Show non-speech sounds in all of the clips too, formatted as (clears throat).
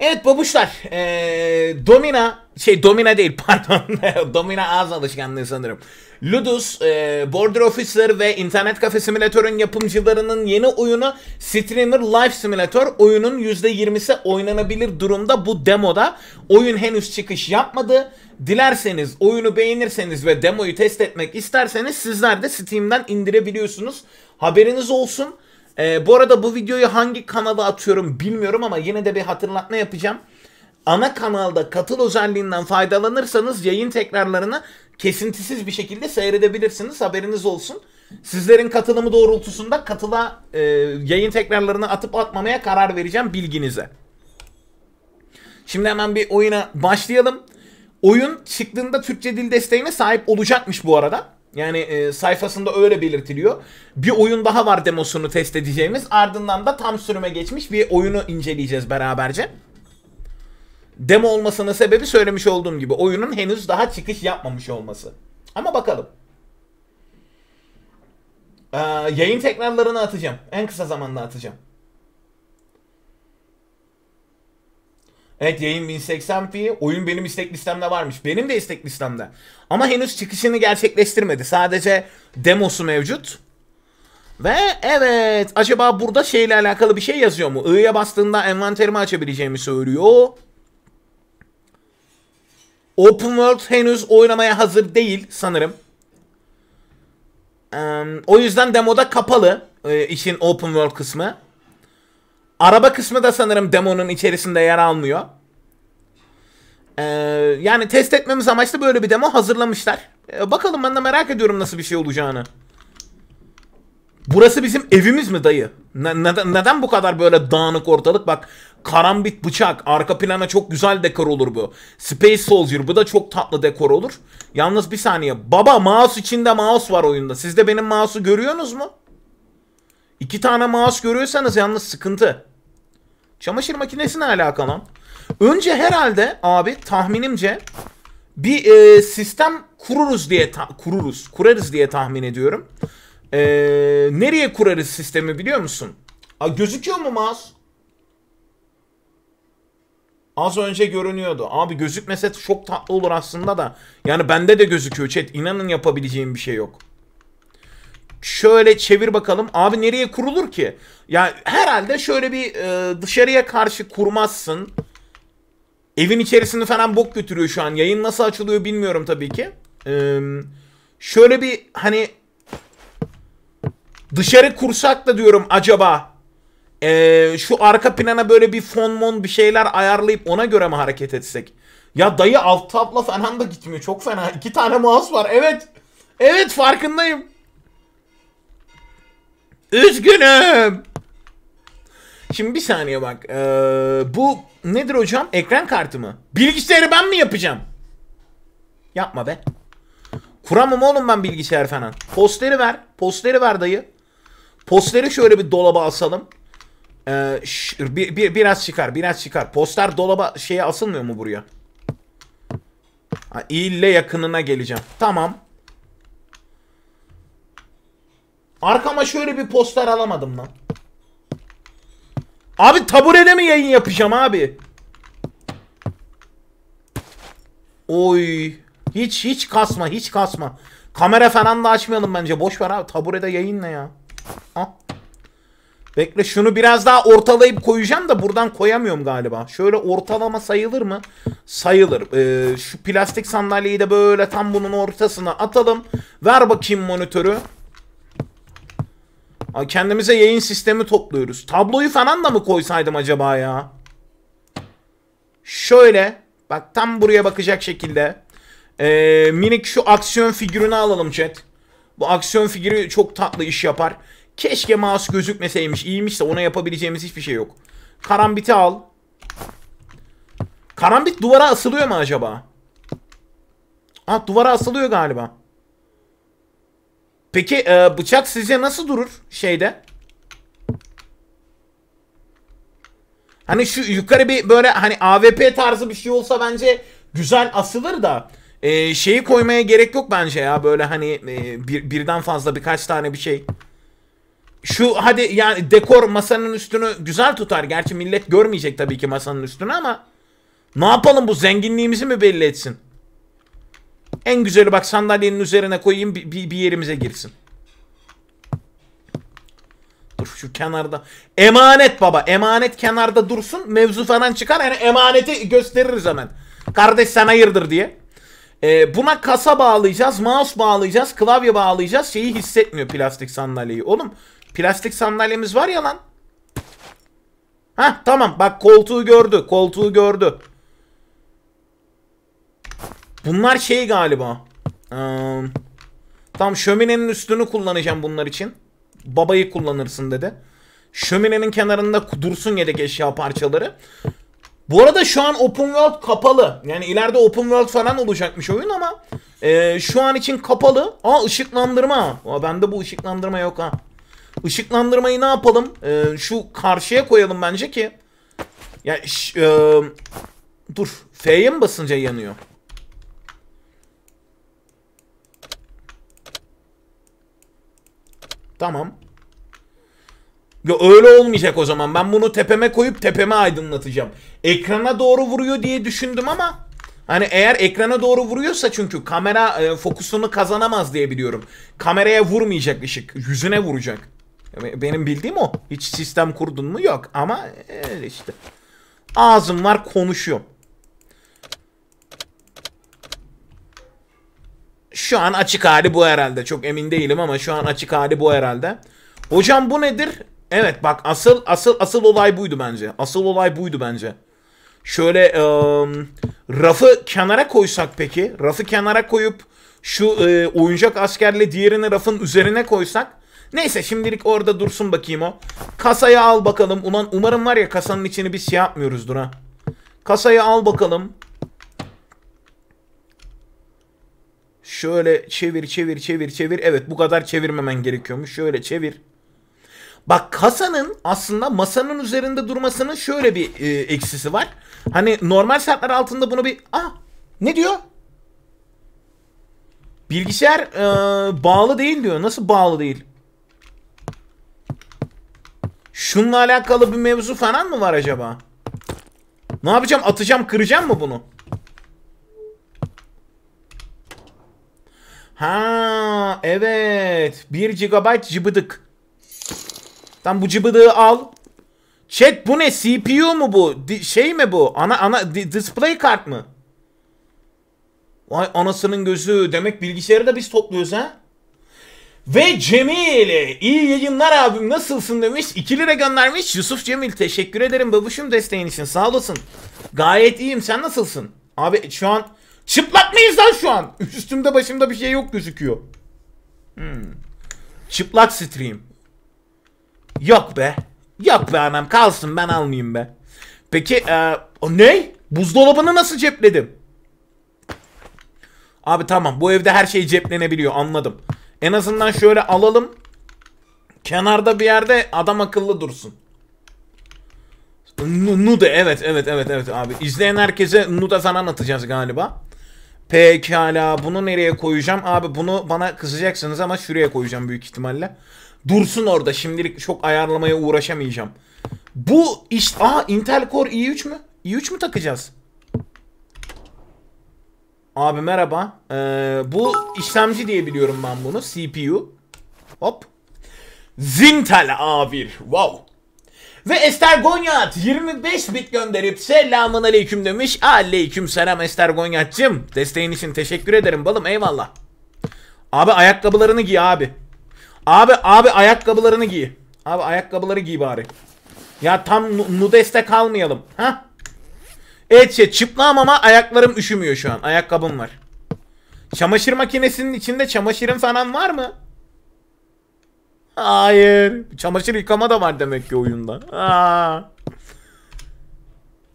Evet babuşlar. Ee, domina şey domina değil (laughs) pardon. domina ağız alışkanlığı sanırım. Ludus, e, Border Officer ve internet kafe simülatörün yapımcılarının yeni oyunu Streamer Life Simulator. Oyunun %20'si oynanabilir durumda bu demoda. Oyun henüz çıkış yapmadı. Dilerseniz, oyunu beğenirseniz ve demoyu test etmek isterseniz sizler de Steam'den indirebiliyorsunuz. Haberiniz olsun. Ee, bu arada bu videoyu hangi kanala atıyorum bilmiyorum ama yine de bir hatırlatma yapacağım. Ana kanalda katıl özelliğinden faydalanırsanız yayın tekrarlarını kesintisiz bir şekilde seyredebilirsiniz. Haberiniz olsun. Sizlerin katılımı doğrultusunda katıla e, yayın tekrarlarını atıp atmamaya karar vereceğim bilginize. Şimdi hemen bir oyuna başlayalım. Oyun çıktığında Türkçe dil desteğine sahip olacakmış bu arada. Yani e, sayfasında öyle belirtiliyor. Bir oyun daha var demosunu test edeceğimiz. Ardından da tam sürüme geçmiş bir oyunu inceleyeceğiz beraberce. Demo olmasının sebebi söylemiş olduğum gibi oyunun henüz daha çıkış yapmamış olması. Ama bakalım. Ee, yayın tekrarlarını atacağım. En kısa zamanda atacağım. Evet yayın 1080p. Oyun benim istek listemde varmış. Benim de istek listemde. Ama henüz çıkışını gerçekleştirmedi. Sadece demosu mevcut. Ve evet acaba burada şeyle alakalı bir şey yazıyor mu? I'ya bastığında envanterimi açabileceğimi söylüyor. Open World henüz oynamaya hazır değil sanırım. Ee, o yüzden demoda kapalı e, işin Open World kısmı. Araba kısmı da sanırım demonun içerisinde yer almıyor. Ee, yani test etmemiz amaçlı böyle bir demo hazırlamışlar. Ee, bakalım ben de merak ediyorum nasıl bir şey olacağını. Burası bizim evimiz mi dayı? Ne, neden, neden bu kadar böyle dağınık ortalık? Bak karambit bıçak. Arka plana çok güzel dekor olur bu. Space Soldier bu da çok tatlı dekor olur. Yalnız bir saniye. Baba mouse içinde mouse var oyunda. Siz de benim mouse'u görüyorsunuz mu? İki tane mouse görüyorsanız yalnız sıkıntı. Çamaşır makinesi ne alaka lan? Önce herhalde abi tahminimce bir e, sistem kururuz diye kururuz, kurarız diye tahmin ediyorum. E, nereye kurarız sistemi biliyor musun? A, gözüküyor mu Maz? Az önce görünüyordu. Abi gözükmese çok tatlı olur aslında da. Yani bende de gözüküyor chat. İnanın yapabileceğim bir şey yok. Şöyle çevir bakalım. Abi nereye kurulur ki? Yani herhalde şöyle bir e, dışarıya karşı kurmazsın. Evin içerisinde falan bok götürüyor şu an. Yayın nasıl açılıyor bilmiyorum tabii ki. Ee, şöyle bir hani dışarı kursak da diyorum acaba e, şu arka plana böyle bir fon mon bir şeyler ayarlayıp ona göre mi hareket etsek? Ya dayı alt tabla falan da gitmiyor. Çok fena. İki tane mouse var. Evet. Evet farkındayım. Üzgünüm. Şimdi bir saniye bak. Ee, bu nedir hocam? Ekran kartı mı? Bilgisayarı ben mi yapacağım? Yapma be. Kuramam oğlum ben bilgisayar falan. Posteri ver. Posteri ver dayı. Posteri şöyle bir dolaba asalım. Ee, bir, bir, biraz çıkar. Biraz çıkar. Poster dolaba şeye asılmıyor mu buraya? Ha, ille yakınına geleceğim. Tamam. Arkama şöyle bir poster alamadım lan. Abi taburede mi yayın yapacağım abi? Oy. Hiç hiç kasma hiç kasma. Kamera falan da açmayalım bence. Boş ver abi. Taburede yayın ne ya. Ah. Bekle şunu biraz daha ortalayıp koyacağım da buradan koyamıyorum galiba. Şöyle ortalama sayılır mı? Sayılır. Ee, şu plastik sandalyeyi de böyle tam bunun ortasına atalım. Ver bakayım monitörü. Kendimize yayın sistemi topluyoruz. Tabloyu falan da mı koysaydım acaba ya? Şöyle. Bak tam buraya bakacak şekilde. Ee, minik şu aksiyon figürünü alalım chat. Bu aksiyon figürü çok tatlı iş yapar. Keşke mouse gözükmeseymiş. İyiymiş de ona yapabileceğimiz hiçbir şey yok. Karambit'i al. Karambit duvara asılıyor mu acaba? Ah duvara asılıyor galiba. Peki e, bıçak sizce nasıl durur şeyde? Hani şu yukarı bir böyle hani AVP tarzı bir şey olsa bence güzel asılır da e, şeyi koymaya gerek yok bence ya böyle hani e, bir, birden fazla birkaç tane bir şey. Şu hadi yani dekor masanın üstünü güzel tutar. Gerçi millet görmeyecek tabii ki masanın üstünü ama ne yapalım bu zenginliğimizi mi belli etsin? En güzeli bak sandalyenin üzerine koyayım bir, bir, bir yerimize girsin. Dur şu kenarda. Emanet baba. Emanet kenarda dursun. Mevzu falan çıkar. Yani emaneti gösteririz hemen. Kardeş sen hayırdır diye. Ee, buna kasa bağlayacağız. Mouse bağlayacağız. Klavye bağlayacağız. Şeyi hissetmiyor plastik sandalyeyi. Oğlum plastik sandalyemiz var ya lan. Hah tamam bak koltuğu gördü. Koltuğu gördü. Bunlar şey galiba. Ee, tam şöminenin üstünü kullanacağım bunlar için. Babayı kullanırsın dedi. Şöminenin kenarında dursun yedek eşya parçaları. Bu arada şu an open world kapalı. Yani ileride open world falan olacakmış oyun ama e, şu an için kapalı. Aa ışıklandırma. Aa, bende bu ışıklandırma yok ha. Işıklandırmayı ne yapalım? E, şu karşıya koyalım bence ki. Ya e, dur. F'ye mi basınca yanıyor? Tamam. Ya öyle olmayacak o zaman. Ben bunu tepeme koyup tepeme aydınlatacağım. Ekrana doğru vuruyor diye düşündüm ama hani eğer ekrana doğru vuruyorsa çünkü kamera e, fokusunu kazanamaz diye biliyorum. Kameraya vurmayacak ışık. Yüzüne vuracak. Benim bildiğim o. Hiç sistem kurdun mu? Yok. Ama e, işte. Ağzım var konuşuyorum. Şu an açık hali bu herhalde. Çok emin değilim ama şu an açık hali bu herhalde. Hocam bu nedir? Evet bak asıl asıl asıl olay buydu bence. Asıl olay buydu bence. Şöyle e, rafı kenara koysak peki? Rafı kenara koyup şu e, oyuncak askerle diğerini rafın üzerine koysak. Neyse şimdilik orada dursun bakayım o. Kasaya al bakalım. Ulan umarım var ya kasanın içini biz şey yapmıyoruzdur ha. Kasaya al bakalım. Şöyle çevir çevir çevir çevir. Evet bu kadar çevirmemen gerekiyormuş. Şöyle çevir. Bak kasanın aslında masanın üzerinde durmasının şöyle bir e, eksisi var. Hani normal saatler altında bunu bir... Ah ne diyor? Bilgisayar e, bağlı değil diyor. Nasıl bağlı değil? Şununla alakalı bir mevzu falan mı var acaba? Ne yapacağım? Atacağım, kıracağım mı bunu? Ha evet. 1 GB cıbıdık. Tam bu cıbıdığı al. Chat bu ne? CPU mu bu? Di şey mi bu? Ana ana di display kart mı? Vay anasının gözü. Demek bilgisayarı da biz topluyoruz ha? Ve Cemil iyi yayınlar abim nasılsın demiş 2 lira göndermiş Yusuf Cemil teşekkür ederim babuşum desteğin için sağ olasın Gayet iyiyim sen nasılsın Abi şu an Çıplak mıyız lan şu an? Üstümde başımda bir şey yok gözüküyor. Hmm. Çıplak stream. Yok be. Yok be anam kalsın ben almayayım be. Peki e, o ne? Buzdolabını nasıl cepledim? Abi tamam bu evde her şey ceplenebiliyor anladım. En azından şöyle alalım. Kenarda bir yerde adam akıllı dursun. Nude evet evet evet evet abi. İzleyen herkese Nuda falan atacağız galiba. Pekala bunu nereye koyacağım? Abi bunu bana kızacaksınız ama şuraya koyacağım büyük ihtimalle. Dursun orada şimdilik çok ayarlamaya uğraşamayacağım. Bu işte aa Intel Core i3 mü? i3 mü takacağız? Abi merhaba. Ee, bu işlemci diye biliyorum ben bunu. CPU. Hop. Zintel A1. Wow. Ve Estergonyat 25 bit gönderip selamun aleyküm demiş. Aleyküm selam Estergonyat'cım. Desteğin için teşekkür ederim balım eyvallah. Abi ayakkabılarını giy abi. Abi abi ayakkabılarını giy. Abi ayakkabıları giy bari. Ya tam nudeste kalmayalım. Ha? Evet şey çıplağım ama ayaklarım üşümüyor şu an. Ayakkabım var. Çamaşır makinesinin içinde çamaşırın falan var mı? Hayır. Çamaşır yıkama da var demek ki oyunda. Aa.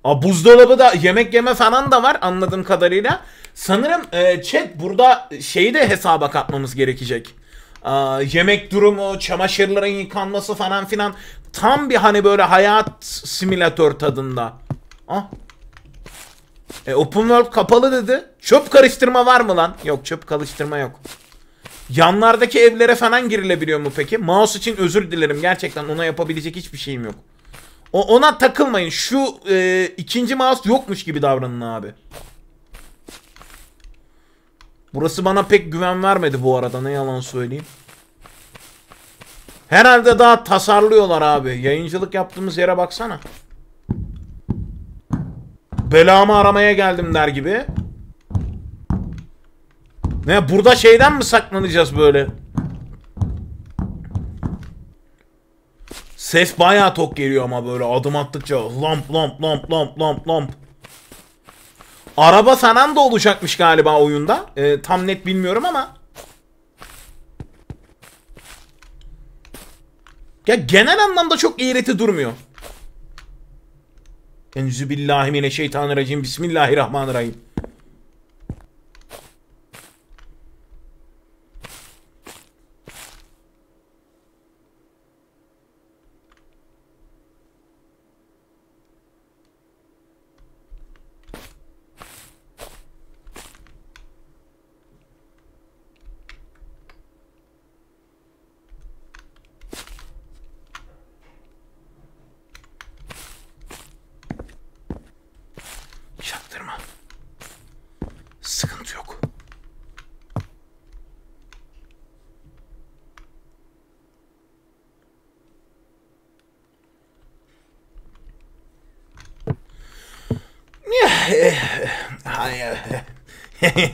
Aa, buzdolabı da yemek yeme falan da var anladığım kadarıyla. Sanırım e, chat burada şeyi de hesaba katmamız gerekecek. Aa, yemek durumu, çamaşırların yıkanması falan filan. Tam bir hani böyle hayat simülatör tadında. Ah. E, open World kapalı dedi. Çöp karıştırma var mı lan? Yok çöp karıştırma yok. Yanlardaki evlere falan girilebiliyor mu peki? Mouse için özür dilerim. Gerçekten ona yapabilecek hiçbir şeyim yok. O, ona takılmayın. Şu e, ikinci mouse yokmuş gibi davranın abi. Burası bana pek güven vermedi bu arada. Ne yalan söyleyeyim. Herhalde daha tasarlıyorlar abi. Yayıncılık yaptığımız yere baksana. Belamı aramaya geldim der gibi. Ne burada şeyden mi saklanacağız böyle? Ses bayağı tok geliyor ama böyle adım attıkça lomp lomp lomp lomp lomp lomp. Araba falan da olacakmış galiba oyunda. Ee, tam net bilmiyorum ama. Ya genel anlamda çok iğreti durmuyor. Enzü billahi mineşşeytanirracim. Bismillahirrahmanirrahim.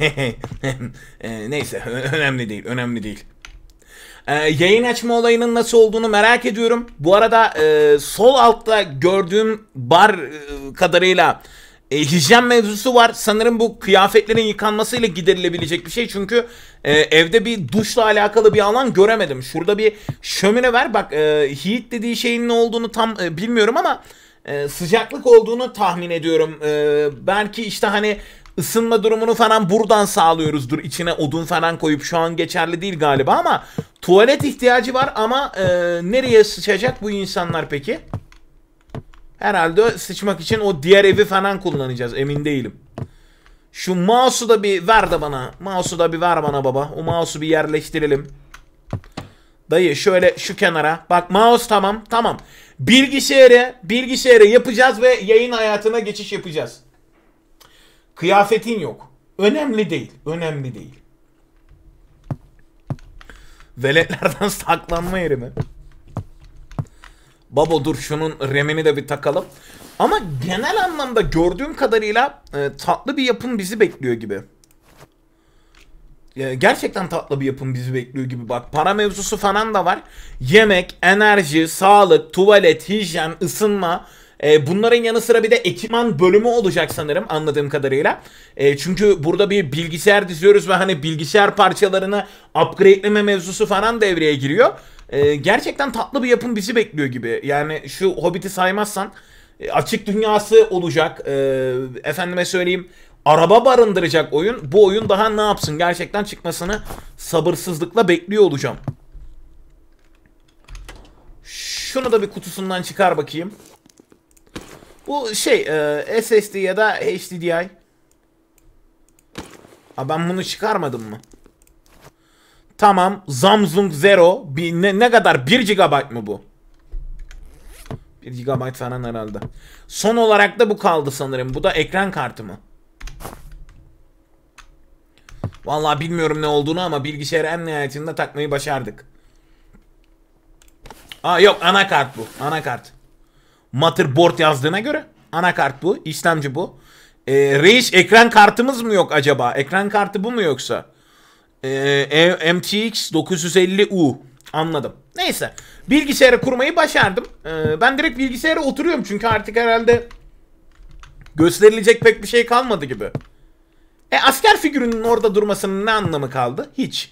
(laughs) Neyse önemli değil önemli değil. Ee, yayın açma olayının nasıl olduğunu merak ediyorum. Bu arada e, sol altta gördüğüm bar e, kadarıyla e, hijyen mevzusu var. Sanırım bu kıyafetlerin yıkanmasıyla giderilebilecek bir şey. Çünkü e, evde bir duşla alakalı bir alan göremedim. Şurada bir şömine var. Bak e, heat dediği şeyin ne olduğunu tam e, bilmiyorum ama e, sıcaklık olduğunu tahmin ediyorum. E, belki işte hani ısınma durumunu falan buradan sağlıyoruzdur. İçine odun falan koyup şu an geçerli değil galiba ama tuvalet ihtiyacı var ama e, nereye sıçacak bu insanlar peki? Herhalde sıçmak için o diğer evi falan kullanacağız emin değilim. Şu mouse'u da bir ver de bana. Mouse'u da bir ver bana baba. O mouse'u bir yerleştirelim. Dayı şöyle şu kenara. Bak mouse tamam tamam. Bilgisayarı bilgisayarı yapacağız ve yayın hayatına geçiş yapacağız. Kıyafetin yok. Önemli değil. Önemli değil. Veletlerden (laughs) saklanma yeri mi? Babo dur şunun remini de bir takalım. Ama genel anlamda gördüğüm kadarıyla e, tatlı bir yapım bizi bekliyor gibi. E, gerçekten tatlı bir yapım bizi bekliyor gibi. Bak para mevzusu falan da var. Yemek, enerji, sağlık, tuvalet, hijyen, ısınma ee, bunların yanı sıra bir de ekipman bölümü olacak sanırım anladığım kadarıyla. Ee, çünkü burada bir bilgisayar diziyoruz ve hani bilgisayar parçalarını upgradeleme mevzusu falan devreye giriyor. Ee, gerçekten tatlı bir yapım bizi bekliyor gibi. Yani şu Hobbit'i saymazsan e, açık dünyası olacak. efendime söyleyeyim araba barındıracak oyun. Bu oyun daha ne yapsın? Gerçekten çıkmasını sabırsızlıkla bekliyor olacağım. Şunu da bir kutusundan çıkar bakayım. Bu şey e, SSD ya da HDDI. Aa, ben bunu çıkarmadım mı? Tamam. Samsung Zero. Bir, ne, ne kadar? 1 GB mı bu? 1 GB falan herhalde. Son olarak da bu kaldı sanırım. Bu da ekran kartı mı? Vallahi bilmiyorum ne olduğunu ama bilgisayarı en nihayetinde takmayı başardık. Aa yok anakart bu. Anakart motherboard yazdığına göre. Anakart bu, işlemci bu. E, reis ekran kartımız mı yok acaba? Ekran kartı bu mu yoksa? E, MTX 950U. Anladım. Neyse. Bilgisayarı kurmayı başardım. E, ben direkt bilgisayara oturuyorum çünkü artık herhalde gösterilecek pek bir şey kalmadı gibi. E asker figürünün orada durmasının ne anlamı kaldı? Hiç.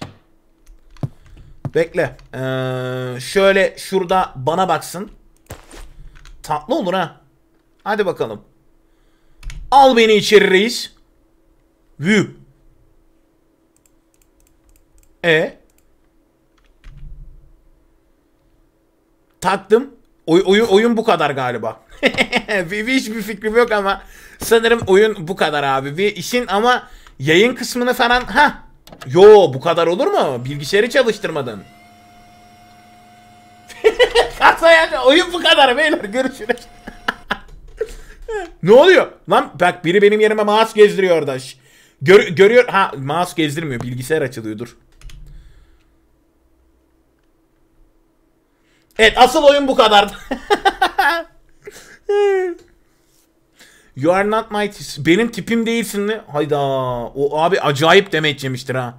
Bekle. Ee, şöyle şurada bana baksın. Tatlı olur ha. Hadi bakalım. Al beni içeri reis. Vüp. E. Taktım. Oy, oyun, oyun bu kadar galiba. (laughs) bir, bir, hiçbir fikrim yok ama sanırım oyun bu kadar abi. Bir işin ama yayın kısmını falan ha. Yo bu kadar olur mu? Bilgisayarı çalıştırmadın. (laughs) Kasaya oyun bu kadar beyler görüşürüz. (laughs) ne oluyor? Lan bak biri benim yerime mouse gezdiriyor orada. Gör, görüyor. Ha mouse gezdirmiyor. Bilgisayar açılıyor dur. Evet asıl oyun bu kadar. (laughs) you are not my Benim tipim değilsin mi? Hayda. O abi acayip demek yemiştir ha.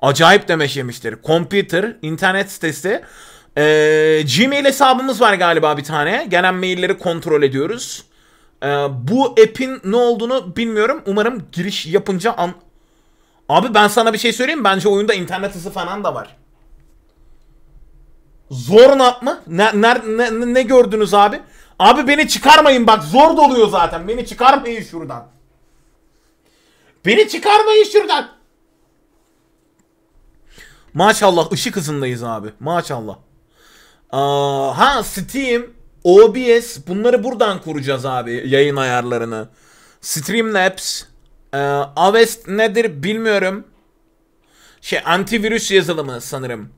Acayip demek yemiştir. Computer, internet sitesi ee, Gmail hesabımız var galiba bir tane. Gelen mailleri kontrol ediyoruz. Ee, bu app'in ne olduğunu bilmiyorum. Umarım giriş yapınca an... Abi ben sana bir şey söyleyeyim. Bence oyunda internet hızı falan da var. Zornat mı? Ne, ne, ne, ne gördünüz abi? Abi beni çıkarmayın bak zor doluyor zaten. Beni çıkarmayın şuradan. Beni çıkarmayın şuradan. Maşallah ışık hızındayız abi. Maşallah. Aa, ha Steam, OBS bunları buradan kuracağız abi yayın ayarlarını. Streamlabs, e, Avest nedir bilmiyorum. Şey antivirüs yazılımı sanırım.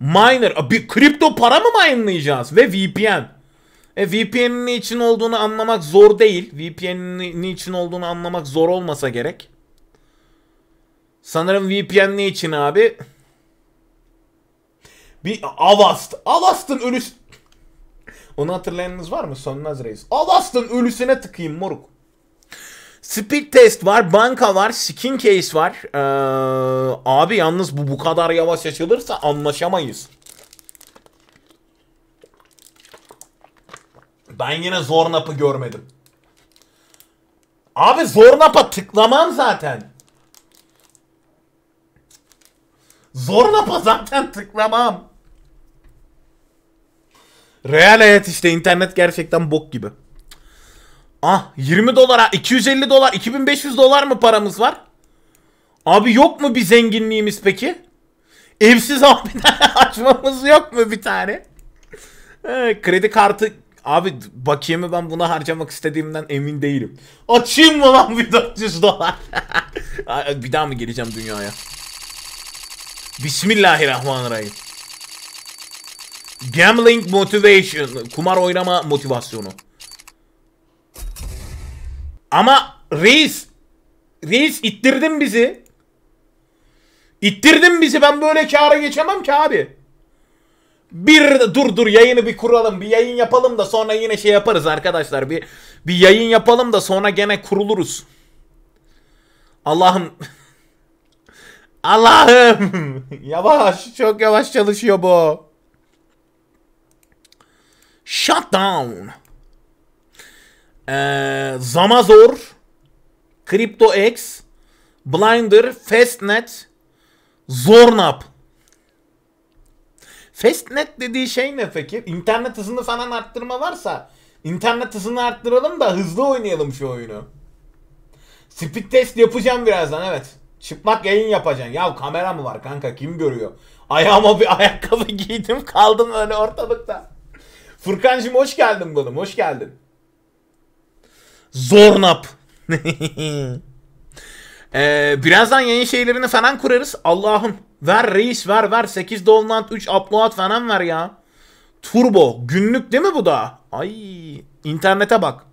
Miner, bir kripto para mı minelayacağız? Ve VPN. E, VPN'in için olduğunu anlamak zor değil. VPN'in için olduğunu anlamak zor olmasa gerek. Sanırım VPN ne için abi? Bir Avast. Avast'ın ölüsü... Onu hatırlayanınız var mı? Sönmez Reis. Avast'ın ölüsüne tıkayım moruk. Speed test var, banka var, skin case var. Ee, abi yalnız bu bu kadar yavaş açılırsa anlaşamayız. Ben yine Zornap'ı görmedim. Abi Zornap'a tıklamam zaten. Zornap'a zaten tıklamam. Real hayat işte internet gerçekten bok gibi. Ah 20 dolara 250 dolar 2500 dolar mı paramız var? Abi yok mu bir zenginliğimiz peki? Evsiz (laughs) abi açmamız yok mu bir tane? Kredi kartı abi bakiyemi ben buna harcamak istediğimden emin değilim. Açayım mı lan bir 400 dolar? (laughs) bir daha mı geleceğim dünyaya? Bismillahirrahmanirrahim. Gambling motivation. Kumar oynama motivasyonu. Ama reis. Reis ittirdin bizi. İttirdin bizi. Ben böyle kâra geçemem ki abi. Bir dur dur yayını bir kuralım. Bir yayın yapalım da sonra yine şey yaparız arkadaşlar. Bir bir yayın yapalım da sonra gene kuruluruz. Allah'ım (laughs) Allah'ım (laughs) yavaş çok yavaş çalışıyor bu. Shutdown. Ee, Zamazor. CryptoX. Blinder. Fastnet. Zornap. Fastnet dediği şey ne peki? İnternet hızını falan arttırma varsa internet hızını arttıralım da hızlı oynayalım şu oyunu. Speed test yapacağım birazdan evet. Çıplak yayın yapacaksın. Ya kamera mı var kanka kim görüyor? Ayağıma bir (laughs) ayakkabı giydim kaldım öyle ortalıkta. Furkancığım hoş geldin balım hoş geldin. Zornap. (laughs) ee, birazdan yayın şeylerini falan kurarız. Allah'ım ver reis ver ver. 8 download 3 upload falan ver ya. Turbo. Günlük değil mi bu da? Ay internete bak.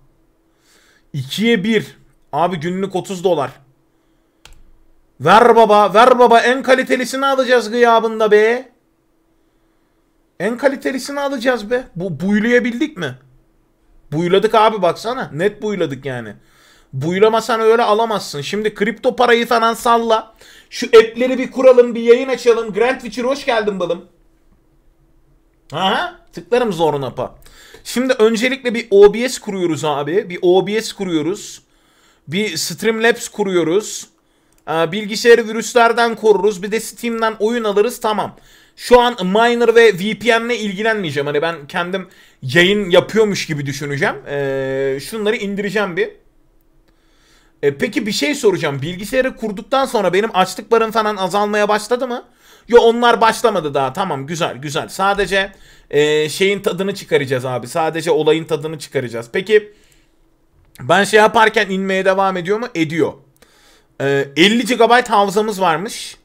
2'ye 1. Abi günlük 30 dolar. Ver baba ver baba en kalitelisini alacağız gıyabında be. En kalitelisini alacağız be. Bu buylayabildik mi? Buyladık abi baksana. Net buyladık yani. Buylamasan öyle alamazsın. Şimdi kripto parayı falan salla. Şu app'leri bir kuralım, bir yayın açalım. Grand Witcher hoş geldin balım. Aha, tıklarım Zornap'a. Şimdi öncelikle bir OBS kuruyoruz abi. Bir OBS kuruyoruz. Bir Streamlabs kuruyoruz. Bilgisayarı virüslerden koruruz. Bir de Steam'den oyun alırız. Tamam. Şu an Miner ve VPN'le ilgilenmeyeceğim. Hani ben kendim yayın yapıyormuş gibi düşüneceğim. Ee, şunları indireceğim bir. E, peki bir şey soracağım. Bilgisayarı kurduktan sonra benim açlık barım falan azalmaya başladı mı? Yo onlar başlamadı daha. Tamam güzel güzel. Sadece e, şeyin tadını çıkaracağız abi. Sadece olayın tadını çıkaracağız. Peki ben şey yaparken inmeye devam ediyor mu? Ediyor. E, 50 GB hafızamız varmış.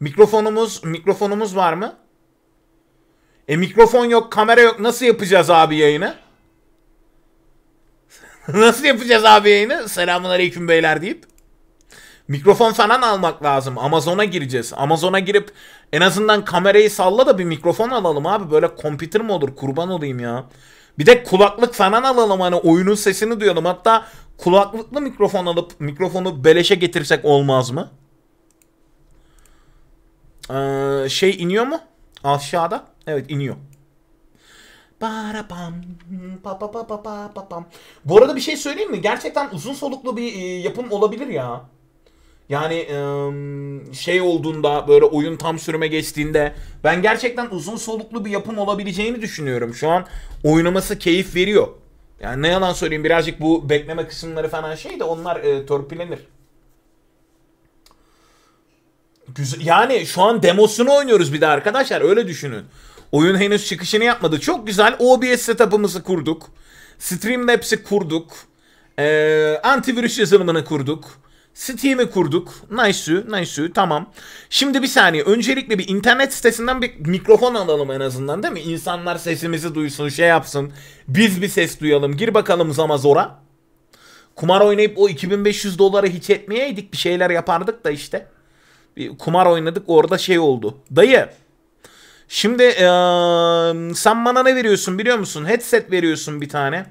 Mikrofonumuz mikrofonumuz var mı? E mikrofon yok, kamera yok. Nasıl yapacağız abi yayını? (laughs) Nasıl yapacağız abi yayını? Selamun aleyküm beyler deyip. Mikrofon falan almak lazım. Amazon'a gireceğiz. Amazon'a girip en azından kamerayı salla da bir mikrofon alalım abi. Böyle kompütür mü olur? Kurban olayım ya. Bir de kulaklık falan alalım hani oyunun sesini duyalım. Hatta kulaklıklı mikrofon alıp mikrofonu beleşe getirsek olmaz mı? Ee, şey iniyor mu? Aşağıda. Evet iniyor. Bu arada bir şey söyleyeyim mi? Gerçekten uzun soluklu bir e, yapım olabilir ya. Yani şey olduğunda böyle oyun tam sürüme geçtiğinde ben gerçekten uzun soluklu bir yapım olabileceğini düşünüyorum. Şu an oynaması keyif veriyor. Yani ne yalan söyleyeyim birazcık bu bekleme kısımları falan şey de onlar e, törpülenir. Güzel. Yani şu an demosunu oynuyoruz bir de arkadaşlar öyle düşünün. Oyun henüz çıkışını yapmadı. Çok güzel OBS setup'ımızı kurduk. Streamlabs'i kurduk. Ee, antivirüs yazılımını kurduk. Steam'i kurduk. Nice'ü, nice'ü tamam. Şimdi bir saniye. Öncelikle bir internet sitesinden bir mikrofon alalım en azından değil mi? İnsanlar sesimizi duysun, şey yapsın. Biz bir ses duyalım. Gir bakalım zora Kumar oynayıp o 2500 doları hiç etmeyeydik bir şeyler yapardık da işte. Bir kumar oynadık orada şey oldu. Dayı şimdi ee, sen bana ne veriyorsun biliyor musun? Headset veriyorsun bir tane.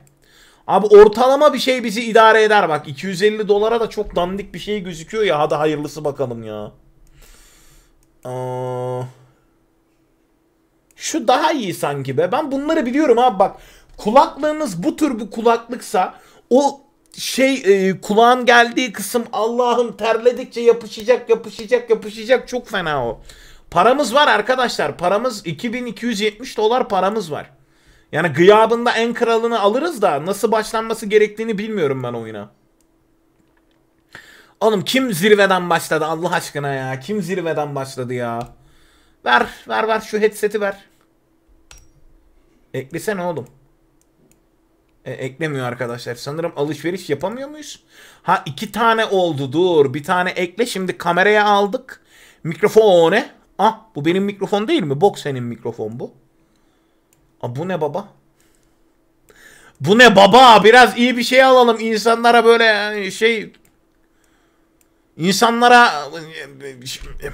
Abi ortalama bir şey bizi idare eder bak. 250 dolara da çok dandik bir şey gözüküyor ya. Hadi hayırlısı bakalım ya. Aa, şu daha iyi sanki be. Ben bunları biliyorum abi bak. Kulaklığınız bu tür bir kulaklıksa o şey e, kulağın geldiği kısım Allah'ım terledikçe yapışacak yapışacak yapışacak çok fena o. Paramız var arkadaşlar. Paramız 2270 dolar paramız var. Yani gıyabında en kralını alırız da nasıl başlanması gerektiğini bilmiyorum ben oyuna. Oğlum kim zirveden başladı Allah aşkına ya? Kim zirveden başladı ya? Ver ver ver şu headseti ver. Eklesene oğlum e, eklemiyor arkadaşlar. Sanırım alışveriş yapamıyor muyuz? Ha iki tane oldu dur. Bir tane ekle şimdi kameraya aldık. Mikrofonu. Ah bu benim mikrofon değil mi? Bok senin mikrofon bu. Aa, bu ne baba? Bu ne baba? Biraz iyi bir şey alalım. insanlara böyle e, şey... İnsanlara. E, e,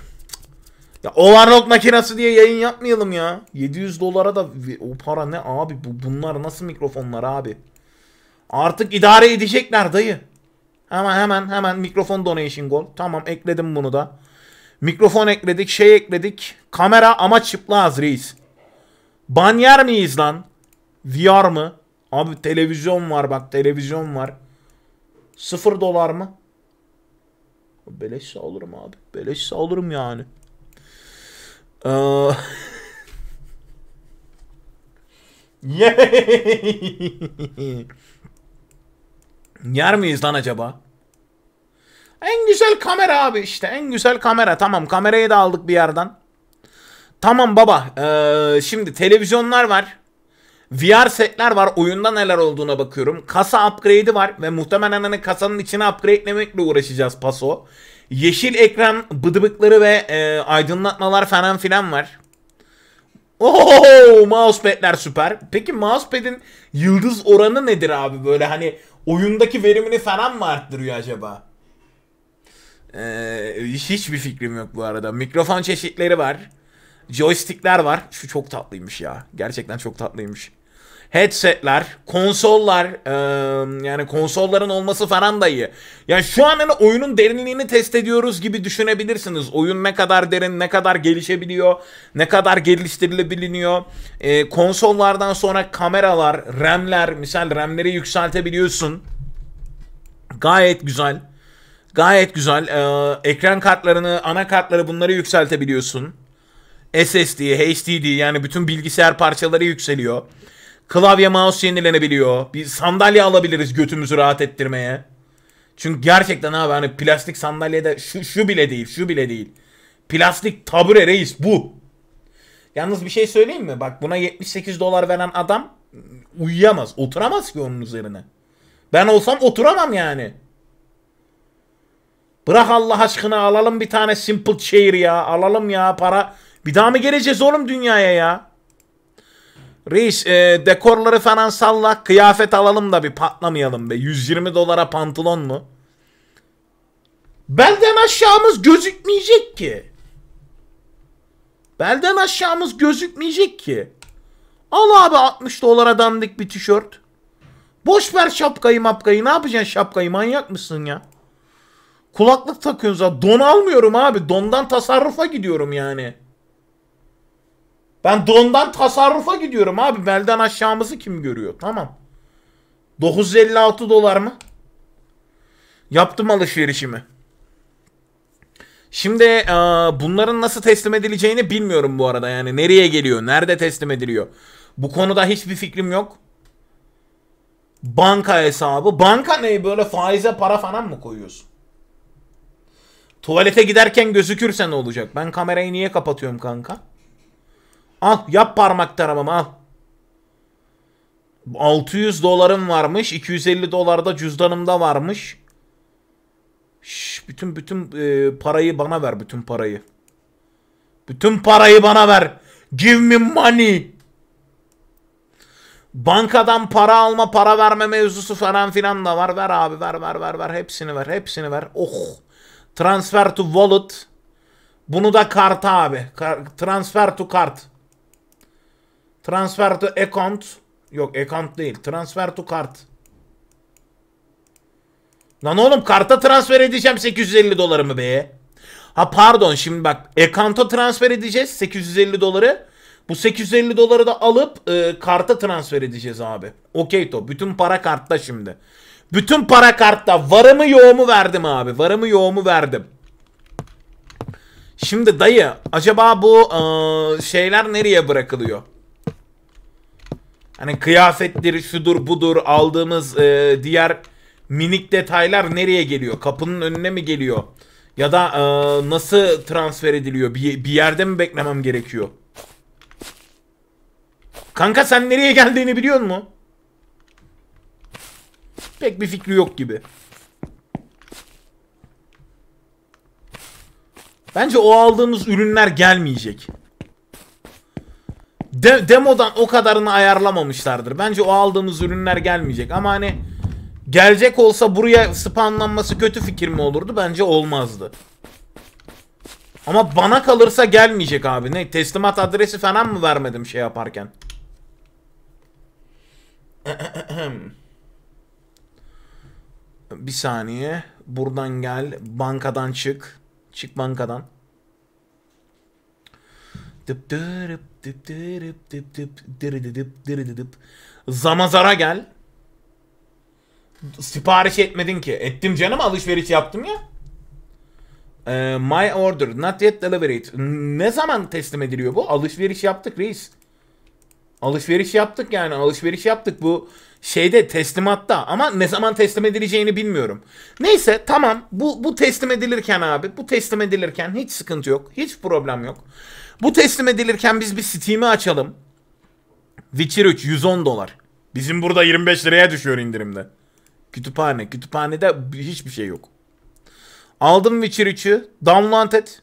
ya overlock makinası diye yayın yapmayalım ya. 700 dolara da o para ne abi? Bu, bunlar nasıl mikrofonlar abi? Artık idare edecekler dayı. Hemen hemen hemen mikrofon donation gol. Tamam ekledim bunu da. Mikrofon ekledik, şey ekledik. Kamera ama çıplaz reis. Banyer miyiz lan? VR mı? Abi televizyon var bak televizyon var. 0 dolar mı? Beleşse alırım abi. Beleşse alırım yani. Ee, (laughs) Yer miyiz lan acaba? En güzel kamera abi işte. En güzel kamera. Tamam kamerayı da aldık bir yerden. Tamam baba. Ee, şimdi televizyonlar var. VR setler var. Oyunda neler olduğuna bakıyorum. Kasa upgrade'i var. Ve muhtemelen hani kasanın içine upgrade'lemekle uğraşacağız paso. Yeşil ekran bıdıbıkları ve e, aydınlatmalar falan filan var. Oho mousepad'ler süper. Peki mousepad'in yıldız oranı nedir abi? Böyle hani oyundaki verimini falan mı arttırıyor acaba? Ee, hiçbir fikrim yok bu arada. Mikrofon çeşitleri var. Joystick'ler var. Şu çok tatlıymış ya. Gerçekten çok tatlıymış headsetler, konsollar e, yani konsolların olması falan da iyi. Yani şu an hani oyunun derinliğini test ediyoruz gibi düşünebilirsiniz. Oyun ne kadar derin, ne kadar gelişebiliyor, ne kadar geliştirilebiliyor. E, konsollardan sonra kameralar, RAM'ler, misal RAM'leri yükseltebiliyorsun. Gayet güzel. Gayet güzel. Ee, ekran kartlarını, ana kartları bunları yükseltebiliyorsun. SSD, HDD yani bütün bilgisayar parçaları yükseliyor. Klavye mouse yenilenebiliyor. Bir sandalye alabiliriz götümüzü rahat ettirmeye. Çünkü gerçekten abi hani plastik sandalyede şu, şu bile değil şu bile değil. Plastik tabure reis bu. Yalnız bir şey söyleyeyim mi? Bak buna 78 dolar veren adam uyuyamaz. Oturamaz ki onun üzerine. Ben olsam oturamam yani. Bırak Allah aşkına alalım bir tane simple chair ya. Alalım ya para. Bir daha mı geleceğiz oğlum dünyaya ya? Reis e, dekorları falan salla. Kıyafet alalım da bir patlamayalım be. 120 dolara pantolon mu? Belden aşağımız gözükmeyecek ki. Belden aşağımız gözükmeyecek ki. Al abi 60 dolara dandik bir tişört. Boş ver şapkayı mapkayı. Ne yapacaksın şapkayı? Manyak mısın ya? Kulaklık takıyorsun zaten. Don almıyorum abi. Dondan tasarrufa gidiyorum yani. Ben dondan tasarrufa gidiyorum abi. Belden aşağımızı kim görüyor? Tamam. 956 dolar mı? Yaptım alışverişimi. Şimdi e, bunların nasıl teslim edileceğini bilmiyorum bu arada. Yani nereye geliyor? Nerede teslim ediliyor? Bu konuda hiçbir fikrim yok. Banka hesabı. Banka ne böyle faize para falan mı koyuyorsun? Tuvalete giderken gözükürse ne olacak? Ben kamerayı niye kapatıyorum kanka? Al yap parmak taramamı al. 600 dolarım varmış. 250 dolar da cüzdanımda varmış. Şş, bütün bütün e, parayı bana ver bütün parayı. Bütün parayı bana ver. Give me money. Bankadan para alma, para verme mevzusu falan filan da var. Ver abi, ver ver ver ver hepsini ver, hepsini ver. Oh. Transfer to wallet. Bunu da kart abi. Transfer to kart. Transfer to account. Yok account değil. Transfer to kart. Lan oğlum karta transfer edeceğim 850 dolarımı be. Ha pardon şimdi bak account'a transfer edeceğiz 850 doları. Bu 850 doları da alıp e, karta transfer edeceğiz abi. Okey to. Bütün para kartta şimdi. Bütün para kartta. Varımı yoğumu verdim abi. Varımı yoğumu verdim. Şimdi dayı acaba bu e, şeyler nereye bırakılıyor? Hani kıyafettir, şudur budur aldığımız e, diğer minik detaylar nereye geliyor? Kapının önüne mi geliyor? Ya da e, nasıl transfer ediliyor? Bir, bir yerde mi beklemem gerekiyor? Kanka sen nereye geldiğini biliyor musun? Pek bir fikri yok gibi. Bence o aldığımız ürünler gelmeyecek de demodan o kadarını ayarlamamışlardır. Bence o aldığımız ürünler gelmeyecek ama hani gelecek olsa buraya spamlanması kötü fikir mi olurdu? Bence olmazdı. Ama bana kalırsa gelmeyecek abi. Ne teslimat adresi falan mı vermedim şey yaparken? (clears throat) Bir saniye. Buradan gel. Bankadan çık. Çık bankadan. Dıp dırıp dıp dırıp dıp dıp dırıdıdıp dırıdıdıp. Zamazara gel. Sipariş etmedin ki. Ettim canım alışveriş yaptım ya. Ee, my order not yet delivered. Ne zaman teslim ediliyor bu? Alışveriş yaptık reis. Alışveriş yaptık yani alışveriş yaptık bu şeyde teslimatta ama ne zaman teslim edileceğini bilmiyorum. Neyse tamam bu bu teslim edilirken abi bu teslim edilirken hiç sıkıntı yok. Hiç problem yok. Bu teslim edilirken biz bir Steam'i açalım. Witcher 3 110 dolar. Bizim burada 25 liraya düşüyor indirimde. Kütüphane. Kütüphanede hiçbir şey yok. Aldım Witcher 3'ü. Download et.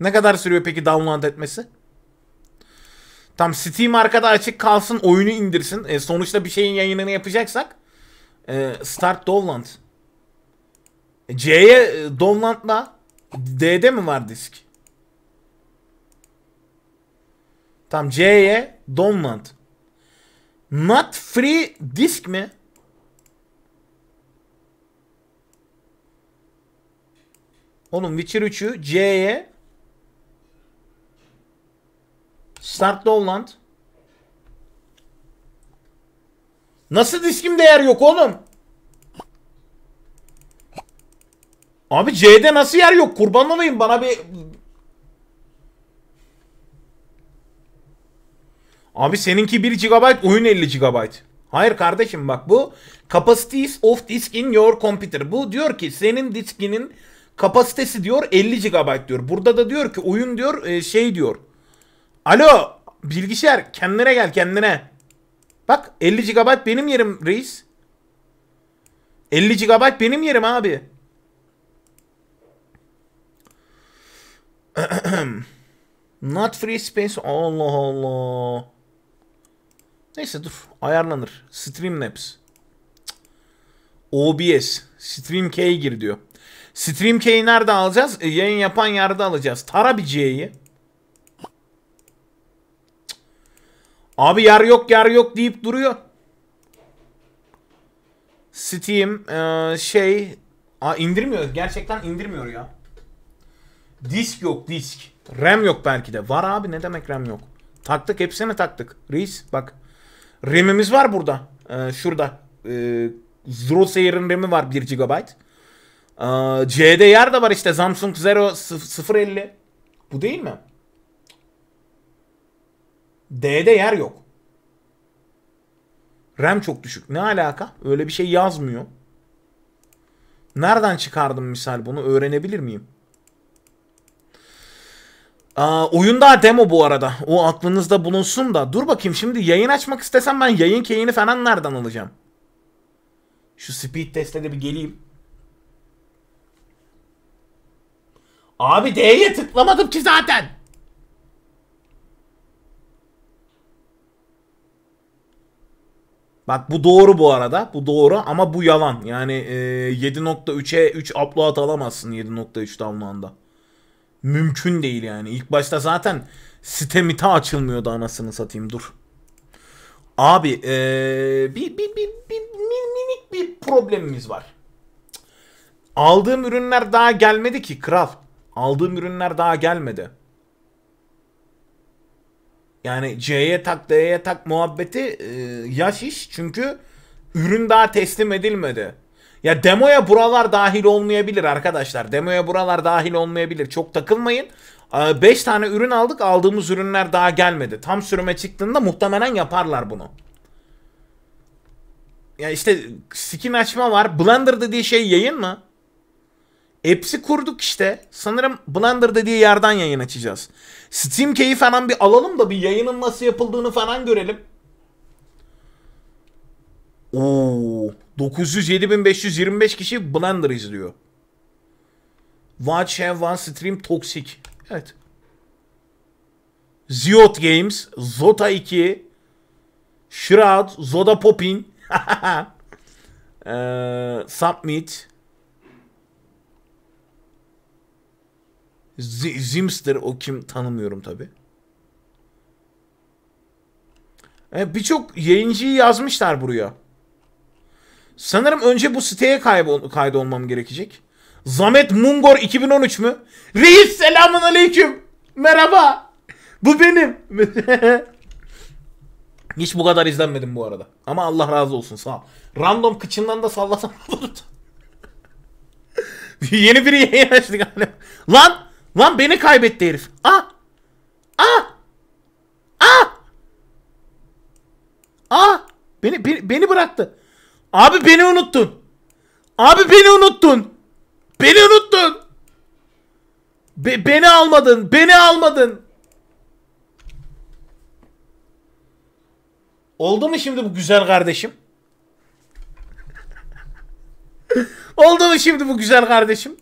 Ne kadar sürüyor peki download etmesi? Tam Steam arkada açık kalsın oyunu indirsin. E, sonuçta bir şeyin yayınını yapacaksak. E, start download. E, C'ye e, Domland'la D'de mi var disk? Tam C'ye Domland. Not free disk mi? Onun Witcher 3'ü C'ye Start Downland Nasıl diskim değer yok oğlum? Abi C'de nasıl yer yok? Kurban olayım bana bir... Abi seninki 1 GB, oyun 50 GB. Hayır kardeşim bak bu capacity of disk in your computer. Bu diyor ki senin diskinin kapasitesi diyor 50 GB diyor. Burada da diyor ki oyun diyor e, şey diyor. Alo bilgisayar kendine gel kendine. Bak 50 GB benim yerim reis. 50 GB benim yerim abi. (clears throat) Not free space. Allah Allah. Neyse dur. Ayarlanır. Stream Streamlabs. OBS. Stream StreamK'ye gir diyor. Stream StreamK'yi nerede alacağız? E, yayın yapan yerde alacağız. Tarabiciye'yi. Abi yer yok yer yok deyip duruyor. Steam e, şey a, indirmiyor. Gerçekten indirmiyor ya. Disk yok disk. RAM yok belki de. Var abi ne demek RAM yok. Taktık hepsini taktık. Reis bak. RAM'imiz var burada. Ee, şurada. Ee, Zroseyer'in RAM'i var 1 GB. Ee, C'de yer de var işte. Samsung Zero 050. Bu değil mi? D'de yer yok. RAM çok düşük. Ne alaka? Öyle bir şey yazmıyor. Nereden çıkardım misal bunu? Öğrenebilir miyim? Aa, oyun daha demo bu arada. O aklınızda bulunsun da. Dur bakayım şimdi yayın açmak istesem ben yayın keyini falan nereden alacağım? Şu speed teste de bir geleyim. Abi D'ye tıklamadım ki zaten. Bak bu doğru bu arada. Bu doğru ama bu yalan. Yani e, 7.3'e 3 upload alamazsın 7.3 download'da. Mümkün değil yani. İlk başta zaten sitemite açılmıyordu anasını satayım dur. Abi ee, bir, bir, bir, bir minik bir problemimiz var. Aldığım ürünler daha gelmedi ki kral. Aldığım ürünler daha gelmedi. Yani C'ye tak D'ye tak muhabbeti e, yaş iş çünkü ürün daha teslim edilmedi. Ya demoya buralar dahil olmayabilir arkadaşlar. Demoya buralar dahil olmayabilir. Çok takılmayın. 5 ee, tane ürün aldık. Aldığımız ürünler daha gelmedi. Tam sürüme çıktığında muhtemelen yaparlar bunu. Ya işte skin açma var. Blender diye şey yayın mı? Apps'i kurduk işte. Sanırım Blender dediği yerden yayın açacağız. Steam key'i falan bir alalım da bir yayının nasıl yapıldığını falan görelim. Oo. 907.525 kişi Blender izliyor. Watch and One Stream Toxic. Evet. Ziot Games, Zota 2, Shroud, Zoda Popin, (laughs) ee, Submit, Z Zimster o kim tanımıyorum tabi. Ee, Birçok yayıncıyı yazmışlar buraya. Sanırım önce bu siteye kaydolmam gerekecek. Zamet Mungor 2013 mü? Reis selamun aleyküm. Merhaba. Bu benim. (laughs) Hiç bu kadar izlenmedim bu arada. Ama Allah razı olsun sağ ol. Random kıçından da sallasam (laughs) olurdu. (laughs) Yeni biri yayın açtı galiba. Lan! Lan beni kaybetti herif. Ah! Ah! Ah! Ah! Beni, beni, beni bıraktı. Abi beni unuttun. Abi beni unuttun. Beni unuttun. Be beni almadın. Beni almadın. Oldu mu şimdi bu güzel kardeşim? Oldu mu şimdi bu güzel kardeşim?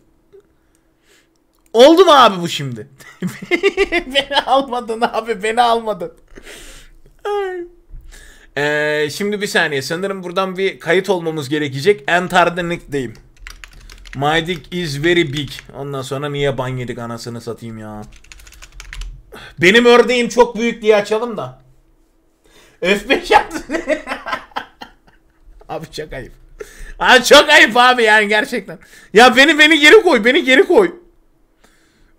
Oldu mu abi bu şimdi? (laughs) beni almadın abi beni almadın. Ee, şimdi bir saniye. Sanırım buradan bir kayıt olmamız gerekecek. Enter'de nick'deyim. My dick is very big. Ondan sonra niye ban yedik anasını satayım ya. Benim ördeğim çok büyük diye açalım da. F5 yaptın. (laughs) abi çok ayıp. Abi çok ayıp abi yani gerçekten. Ya beni beni geri koy. Beni geri koy.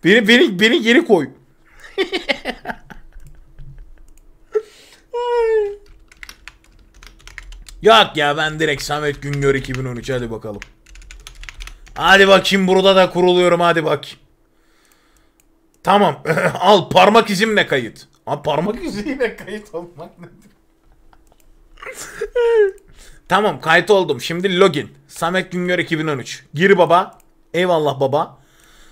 Beni beni beni geri koy. (laughs) Yok ya ben direkt Samet Güngör 2013 hadi bakalım. Hadi bakayım burada da kuruluyorum hadi bak. Tamam (laughs) al parmak izimle kayıt. Ha parmak iziyle (laughs) kayıt olmak nedir? (laughs) tamam kayıt oldum. Şimdi login. Samet Güngör 2013. Gir baba. Eyvallah baba.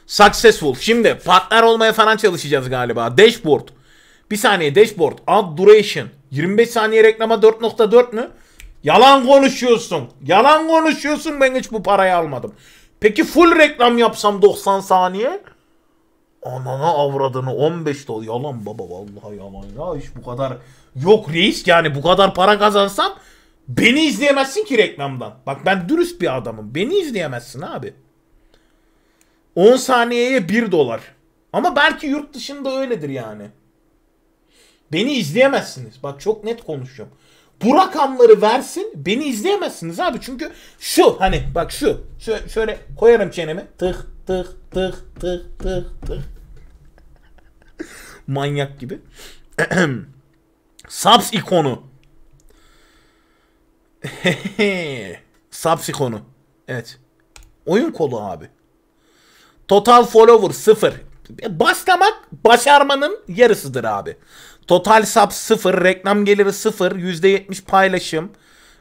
Successful. Şimdi partner olmaya falan çalışacağız galiba. Dashboard. Bir saniye dashboard. Ad duration. 25 saniye reklama 4.4 mü? Yalan konuşuyorsun. Yalan konuşuyorsun ben hiç bu parayı almadım. Peki full reklam yapsam 90 saniye? Anana avradını 15 dolar. Yalan baba vallahi yalan ya. iş bu kadar yok reis yani bu kadar para kazansam beni izleyemezsin ki reklamdan. Bak ben dürüst bir adamım. Beni izleyemezsin abi. 10 saniyeye 1 dolar. Ama belki yurt dışında öyledir yani. Beni izleyemezsiniz. Bak çok net konuşuyorum bu rakamları versin beni izleyemezsiniz abi. Çünkü şu hani bak şu şöyle, şöyle koyarım çenemi tık tık tık tık tık tık. (laughs) Manyak gibi. Subs (clears throat) ikonu. Subs (laughs) ikonu. Evet. Oyun kolu abi. Total follower sıfır. E, Baslamak başarmanın yarısıdır abi. Total subs 0, reklam geliri 0, %70 paylaşım.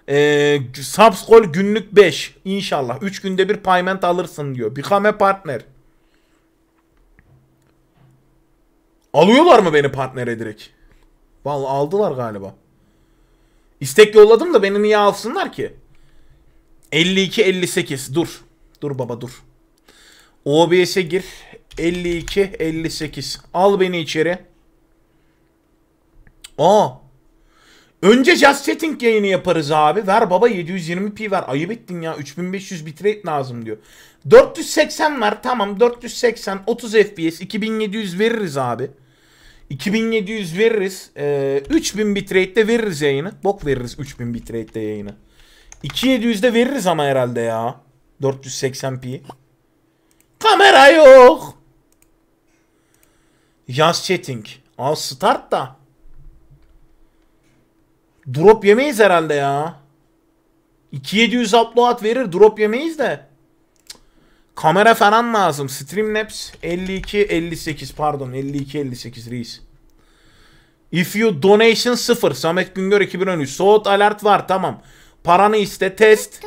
Ee, subs gol günlük 5 inşallah. 3 günde bir payment alırsın diyor. Become a partner. Alıyorlar mı beni partnere direkt? Vallahi aldılar galiba. İstek yolladım da beni niye alsınlar ki? 52 58 dur. Dur baba dur. OBS'e gir. 52 58. Al beni içeri. Aa. Önce Just Chatting yayını yaparız abi. Ver baba 720p ver. Ayıp ettin ya. 3500 bitrate lazım diyor. 480 var tamam. 480 30 fps 2700 veririz abi. 2700 veririz. Ee, 3000 bitrate de veririz yayını. Bok veririz 3000 bitrate de yayını. 2700 de veririz ama herhalde ya. 480p. Kamera yok. Just Chatting. Al start da. Drop yemeyiz herhalde ya. 2700 upload verir drop yemeyiz de. Kamera falan lazım. Streamlabs 52 58 pardon 52 58 reis. If you donation 0 Samet Güngör 2013. Soğut alert var tamam. Paranı iste test.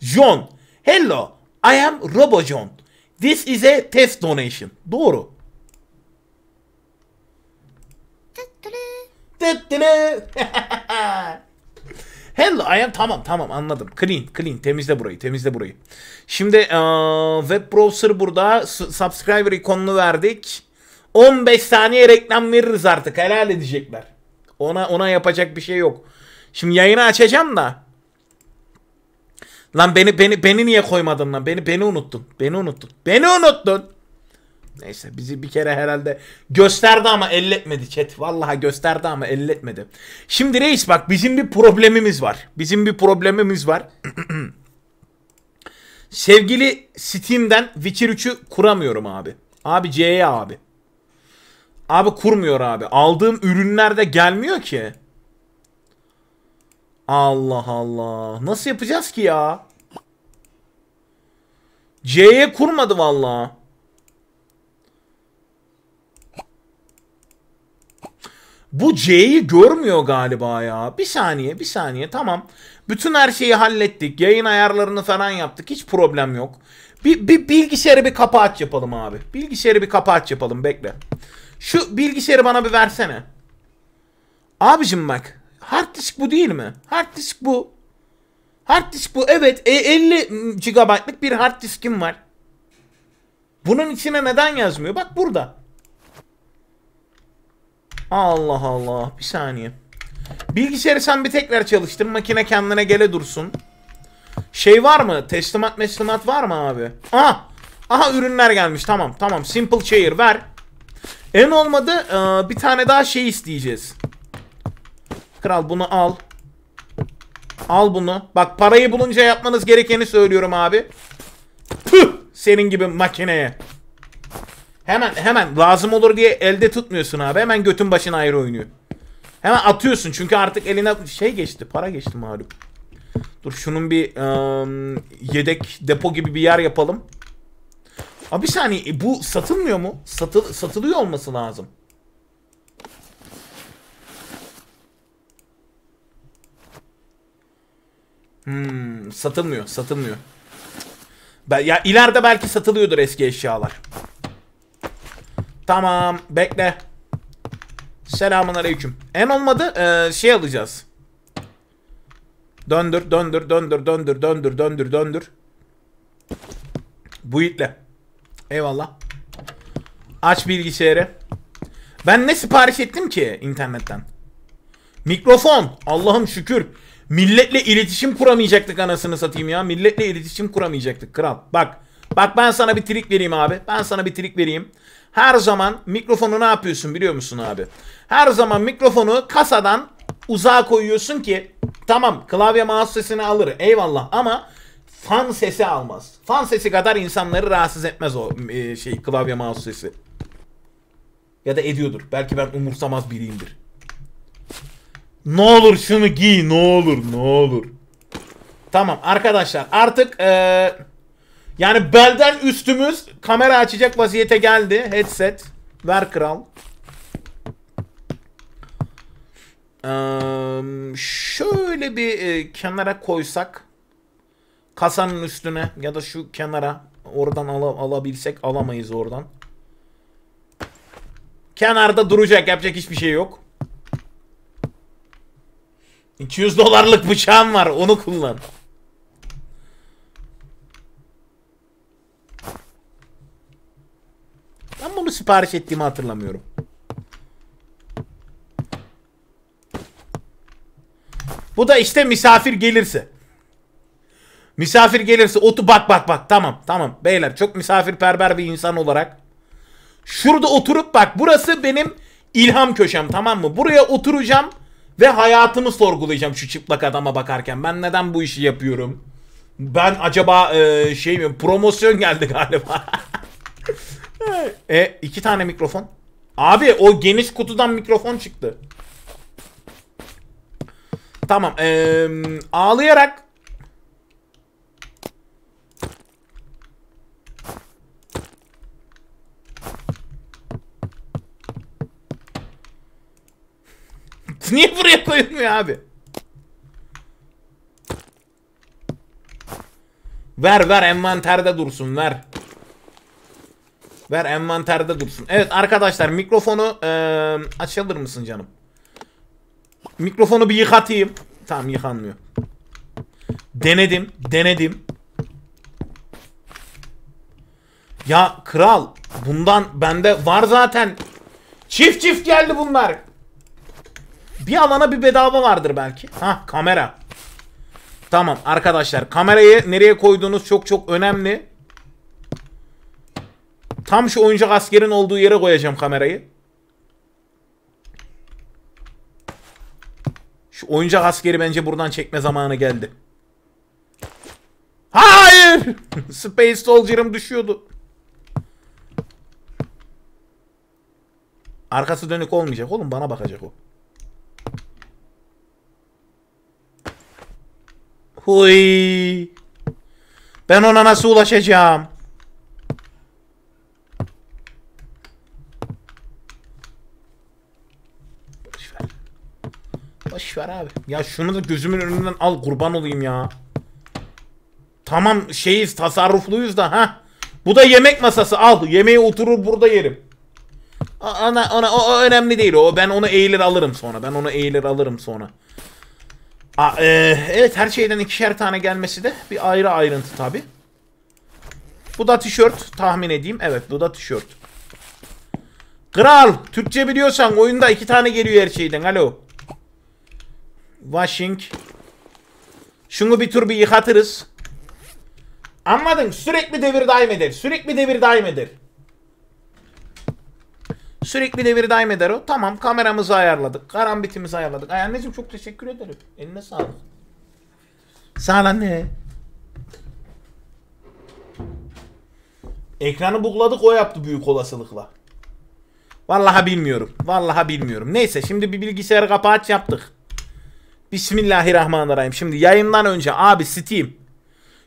John. Hello. I am Robo John. This is a test donation. Doğru. Hello I am tamam tamam anladım. Clean clean temizle burayı temizle burayı. Şimdi uh, web browser burada subscriber ikonunu verdik. 15 saniye reklam veririz artık helal edecekler. Ona ona yapacak bir şey yok. Şimdi yayını açacağım da. Lan beni beni beni niye koymadın lan? Beni beni unuttun. Beni unuttun. Beni unuttun. Neyse bizi bir kere herhalde gösterdi ama elletmedi chat. Vallahi gösterdi ama elletmedi. Şimdi reis bak bizim bir problemimiz var. Bizim bir problemimiz var. (clears throat) Sevgili Steam'den Witcher 3'ü kuramıyorum abi. Abi C'ye abi. Abi kurmuyor abi. Aldığım ürünler de gelmiyor ki. Allah Allah. Nasıl yapacağız ki ya? C'ye kurmadı vallahi. Bu C'yi görmüyor galiba ya. Bir saniye bir saniye tamam. Bütün her şeyi hallettik. Yayın ayarlarını falan yaptık. Hiç problem yok. Bir, bir bilgisayarı bir kapı aç yapalım abi. Bilgisayarı bir kapı aç yapalım bekle. Şu bilgisayarı bana bir versene. Abicim bak. Hard disk bu değil mi? Hard disk bu. Hard disk bu. Evet 50 e, GB'lık bir hard diskim var. Bunun içine neden yazmıyor? Bak burada. Allah Allah. Bir saniye. Bilgisayarı sen bir tekrar çalıştır. Makine kendine gele dursun. Şey var mı? Teslimat meslimat var mı abi? Aha. Aha ürünler gelmiş. Tamam tamam. Simple chair ver. En olmadı e, bir tane daha şey isteyeceğiz. Kral bunu al. Al bunu. Bak parayı bulunca yapmanız gerekeni söylüyorum abi. Püh! Senin gibi makineye. Hemen hemen lazım olur diye elde tutmuyorsun abi. Hemen götün başına ayrı oynuyor. Hemen atıyorsun çünkü artık eline şey geçti. Para geçti malum. Dur şunun bir ıı, yedek depo gibi bir yer yapalım. Abi bir saniye e, bu satılmıyor mu? Satıl satılıyor olması lazım. Hmm, satılmıyor, satılmıyor. Ben, ya ileride belki satılıyordur eski eşyalar. Tamam bekle. Selamun aleyküm. En olmadı ee, şey alacağız. Döndür döndür döndür döndür döndür döndür döndür. Bu itle. Eyvallah. Aç bilgisayarı. Ben ne sipariş ettim ki internetten? Mikrofon. Allah'ım şükür. Milletle iletişim kuramayacaktık anasını satayım ya. Milletle iletişim kuramayacaktık kral. Bak. Bak ben sana bir trik vereyim abi. Ben sana bir trik vereyim. Her zaman mikrofonu ne yapıyorsun biliyor musun abi? Her zaman mikrofonu kasadan uzağa koyuyorsun ki tamam klavye mouse sesini alır eyvallah ama fan sesi almaz. Fan sesi kadar insanları rahatsız etmez o e, şey klavye mouse sesi. Ya da ediyordur. Belki ben umursamaz biriyimdir. Ne olur şunu giy ne olur ne olur. Tamam arkadaşlar artık eee yani belden üstümüz kamera açacak vaziyete geldi. Headset. Ver kral. Ee, şöyle bir e, kenara koysak. Kasanın üstüne ya da şu kenara. Oradan al alabilsek alamayız oradan. Kenarda duracak. Yapacak hiçbir şey yok. 200 dolarlık bıçağım var. Onu kullan. mı sipariş ettiğimi hatırlamıyorum. Bu da işte misafir gelirse. Misafir gelirse otu bak bak bak tamam tamam beyler çok misafirperver bir insan olarak. Şurada oturup bak burası benim ilham köşem tamam mı? Buraya oturacağım ve hayatımı sorgulayacağım şu çıplak adama bakarken. Ben neden bu işi yapıyorum? Ben acaba e, şey mi promosyon geldi galiba. (laughs) E iki tane mikrofon. Abi o geniş kutudan mikrofon çıktı. Tamam. Ee, ağlayarak (laughs) Niye buraya koyulmuyor abi? Ver ver envanterde dursun ver. Ver envanterde dursun. Evet arkadaşlar mikrofonu e, açılır mısın canım? Mikrofonu bir yıkatayım. Tamam yıkanmıyor. Denedim. Denedim. Ya kral bundan bende var zaten. Çift çift geldi bunlar. Bir alana bir bedava vardır belki. Ha kamera. Tamam arkadaşlar kamerayı nereye koyduğunuz çok çok önemli. Tam şu oyuncak askerin olduğu yere koyacağım kamerayı. Şu oyuncak askeri bence buradan çekme zamanı geldi. Hayır! (laughs) Space Soldier'ım düşüyordu. Arkası dönük olmayacak oğlum bana bakacak o. Huy. Ben ona nasıl ulaşacağım? Boş ver abi. Ya şunu da gözümün önünden al kurban olayım ya. Tamam şeyiz tasarrufluyuz da ha. Bu da yemek masası al. Yemeği oturur burada yerim. Ana, ana, o, o önemli değil o. Ben onu eğilir alırım sonra. Ben onu eğilir alırım sonra. A, e, evet her şeyden ikişer tane gelmesi de bir ayrı ayrıntı tabi. Bu da tişört tahmin edeyim. Evet bu da tişört. Kral Türkçe biliyorsan oyunda iki tane geliyor her şeyden. Alo. Washing. Şunu bir tur bir yıkatırız. Anladın? Sürekli devir daim eder. Sürekli devir daim eder. Sürekli devir daim eder o. Tamam kameramızı ayarladık. Karambitimizi ayarladık. Ay anneciğim çok teşekkür ederim. Eline sağlık. Sağ ol anne. Ekranı bukladık o yaptı büyük olasılıkla. Vallahi bilmiyorum. Vallahi bilmiyorum. Neyse şimdi bir bilgisayarı kapağı yaptık. Bismillahirrahmanirrahim. Şimdi yayından önce abi Steam.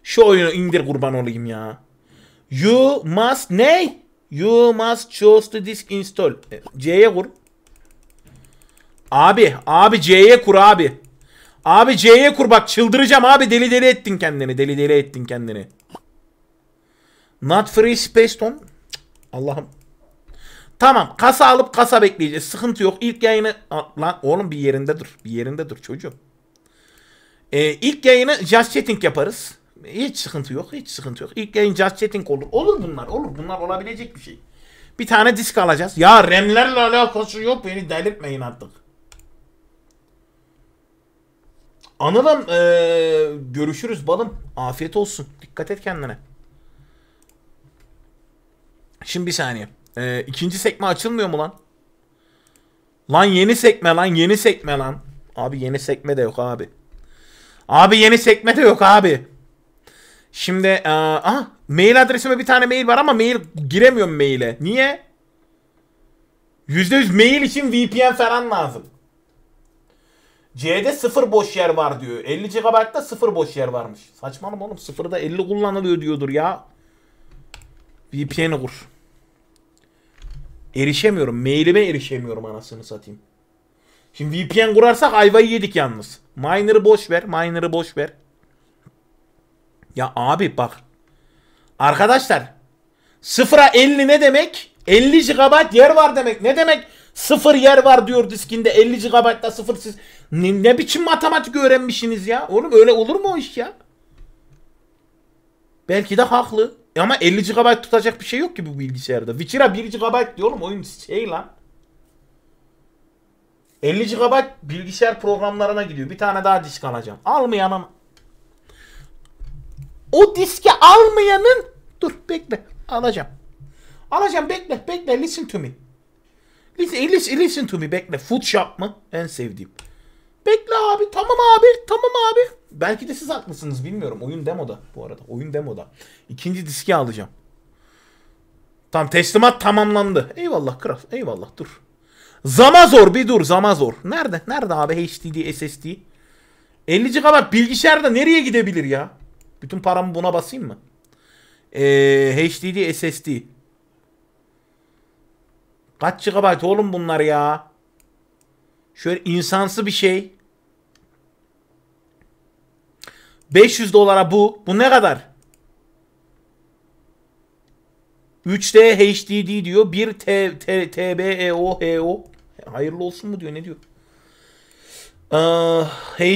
Şu oyunu indir kurban olayım ya. You must ne? You must choose the disk install. E, C'ye kur. Abi, abi C'ye kur abi. Abi C'ye kur bak çıldıracağım abi deli deli ettin kendini. Deli deli ettin kendini. Not free space ton. Allah'ım. Tamam kasa alıp kasa bekleyeceğiz. Sıkıntı yok. İlk yayını... Lan oğlum bir yerinde dur. Bir yerinde dur çocuğum. Ee, ilk yayını Just Chatting yaparız. Hiç sıkıntı yok. Hiç sıkıntı yok. İlk yayın Just Chatting olur. Olur bunlar. Olur. Bunlar olabilecek bir şey. Bir tane disk alacağız. Ya remlerle alakası yok. Beni delirtmeyin artık. Anılım ee, görüşürüz balım. Afiyet olsun. Dikkat et kendine. Şimdi bir saniye. Ee, ikinci sekme açılmıyor mu lan? Lan yeni sekme lan yeni sekme lan. Abi yeni sekme de yok abi. Abi yeni sekme de yok abi. Şimdi ee, aha, mail adresime bir tane mail var ama mail giremiyorum maile. Niye? %100 mail için VPN falan lazım. C'de sıfır boş yer var diyor. 50 GB'da sıfır boş yer varmış. Saçmalama oğlum sıfırda 50 kullanılıyor diyordur ya. VPN'i kur. Erişemiyorum. Mailime erişemiyorum anasını satayım. Şimdi VPN kurarsak ayvayı yedik yalnız. Miner'ı boş ver. Miner'ı boş ver. Ya abi bak. Arkadaşlar. Sıfıra 50 ne demek? 50 GB yer var demek. Ne demek? Sıfır yer var diyor diskinde 50 GB'da sıfır siz. Ne, ne biçim matematik öğrenmişsiniz ya? Oğlum öyle olur mu o iş ya? Belki de haklı. Ama 50 GB tutacak bir şey yok ki bu bilgisayarda. Witcher'a 1 GB diyorum oyun şey lan. 50 GB bilgisayar programlarına gidiyor. Bir tane daha disk alacağım. Almayanın o diski almayanın dur bekle alacağım. Alacağım bekle bekle listen to me. Listen, e, listen, listen to me bekle. Food shop mı? En sevdiğim. Bekle abi tamam abi tamam abi. Belki de siz haklısınız bilmiyorum. Oyun demoda bu arada. Oyun demoda. İkinci diski alacağım. Tamam teslimat tamamlandı. Eyvallah kral. Eyvallah dur. zama zor bir dur zama zor Nerede? Nerede abi HDD SSD? 50 GB bilgisayarda nereye gidebilir ya? Bütün paramı buna basayım mı? Ee, HDD SSD. Kaç GB oğlum bunlar ya? Şöyle insansı bir şey. 500 dolara bu. Bu ne kadar? 3D HDD diyor. 1 T, T, TBEO HO. E Hayırlı olsun mu diyor. Ne diyor? Ee,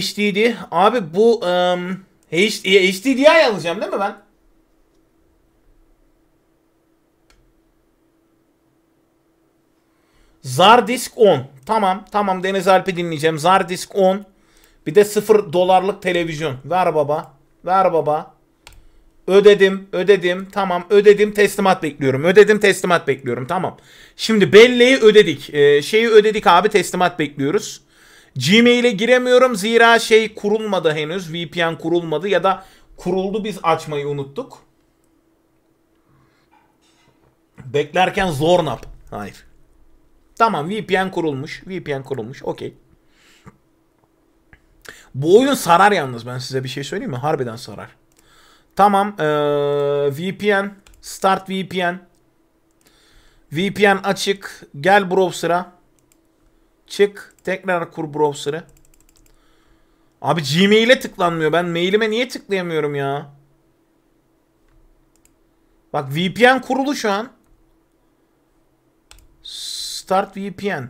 HDD. Abi bu um, ıı, HD, alacağım değil mi ben? Zardisk 10. Tamam tamam Deniz Alp'i dinleyeceğim. Zardisk 10. Bir de 0 dolarlık televizyon. Ver baba. Ver baba. Ödedim, ödedim. Tamam, ödedim. Teslimat bekliyorum. Ödedim, teslimat bekliyorum. Tamam. Şimdi belleği ödedik. Ee, şeyi ödedik abi. Teslimat bekliyoruz. Gmail'e giremiyorum. Zira şey kurulmadı henüz. VPN kurulmadı ya da kuruldu biz açmayı unuttuk. Beklerken zornap. Hayır. Tamam VPN kurulmuş. VPN kurulmuş. Okey. Bu oyun sarar yalnız ben size bir şey söyleyeyim mi? Harbiden sarar. Tamam. Ee, VPN. Start VPN. VPN açık. Gel browser'a. Çık. Tekrar kur browser'ı. Abi Gmail'e tıklanmıyor. Ben mailime niye tıklayamıyorum ya? Bak VPN kurulu şu an. Start VPN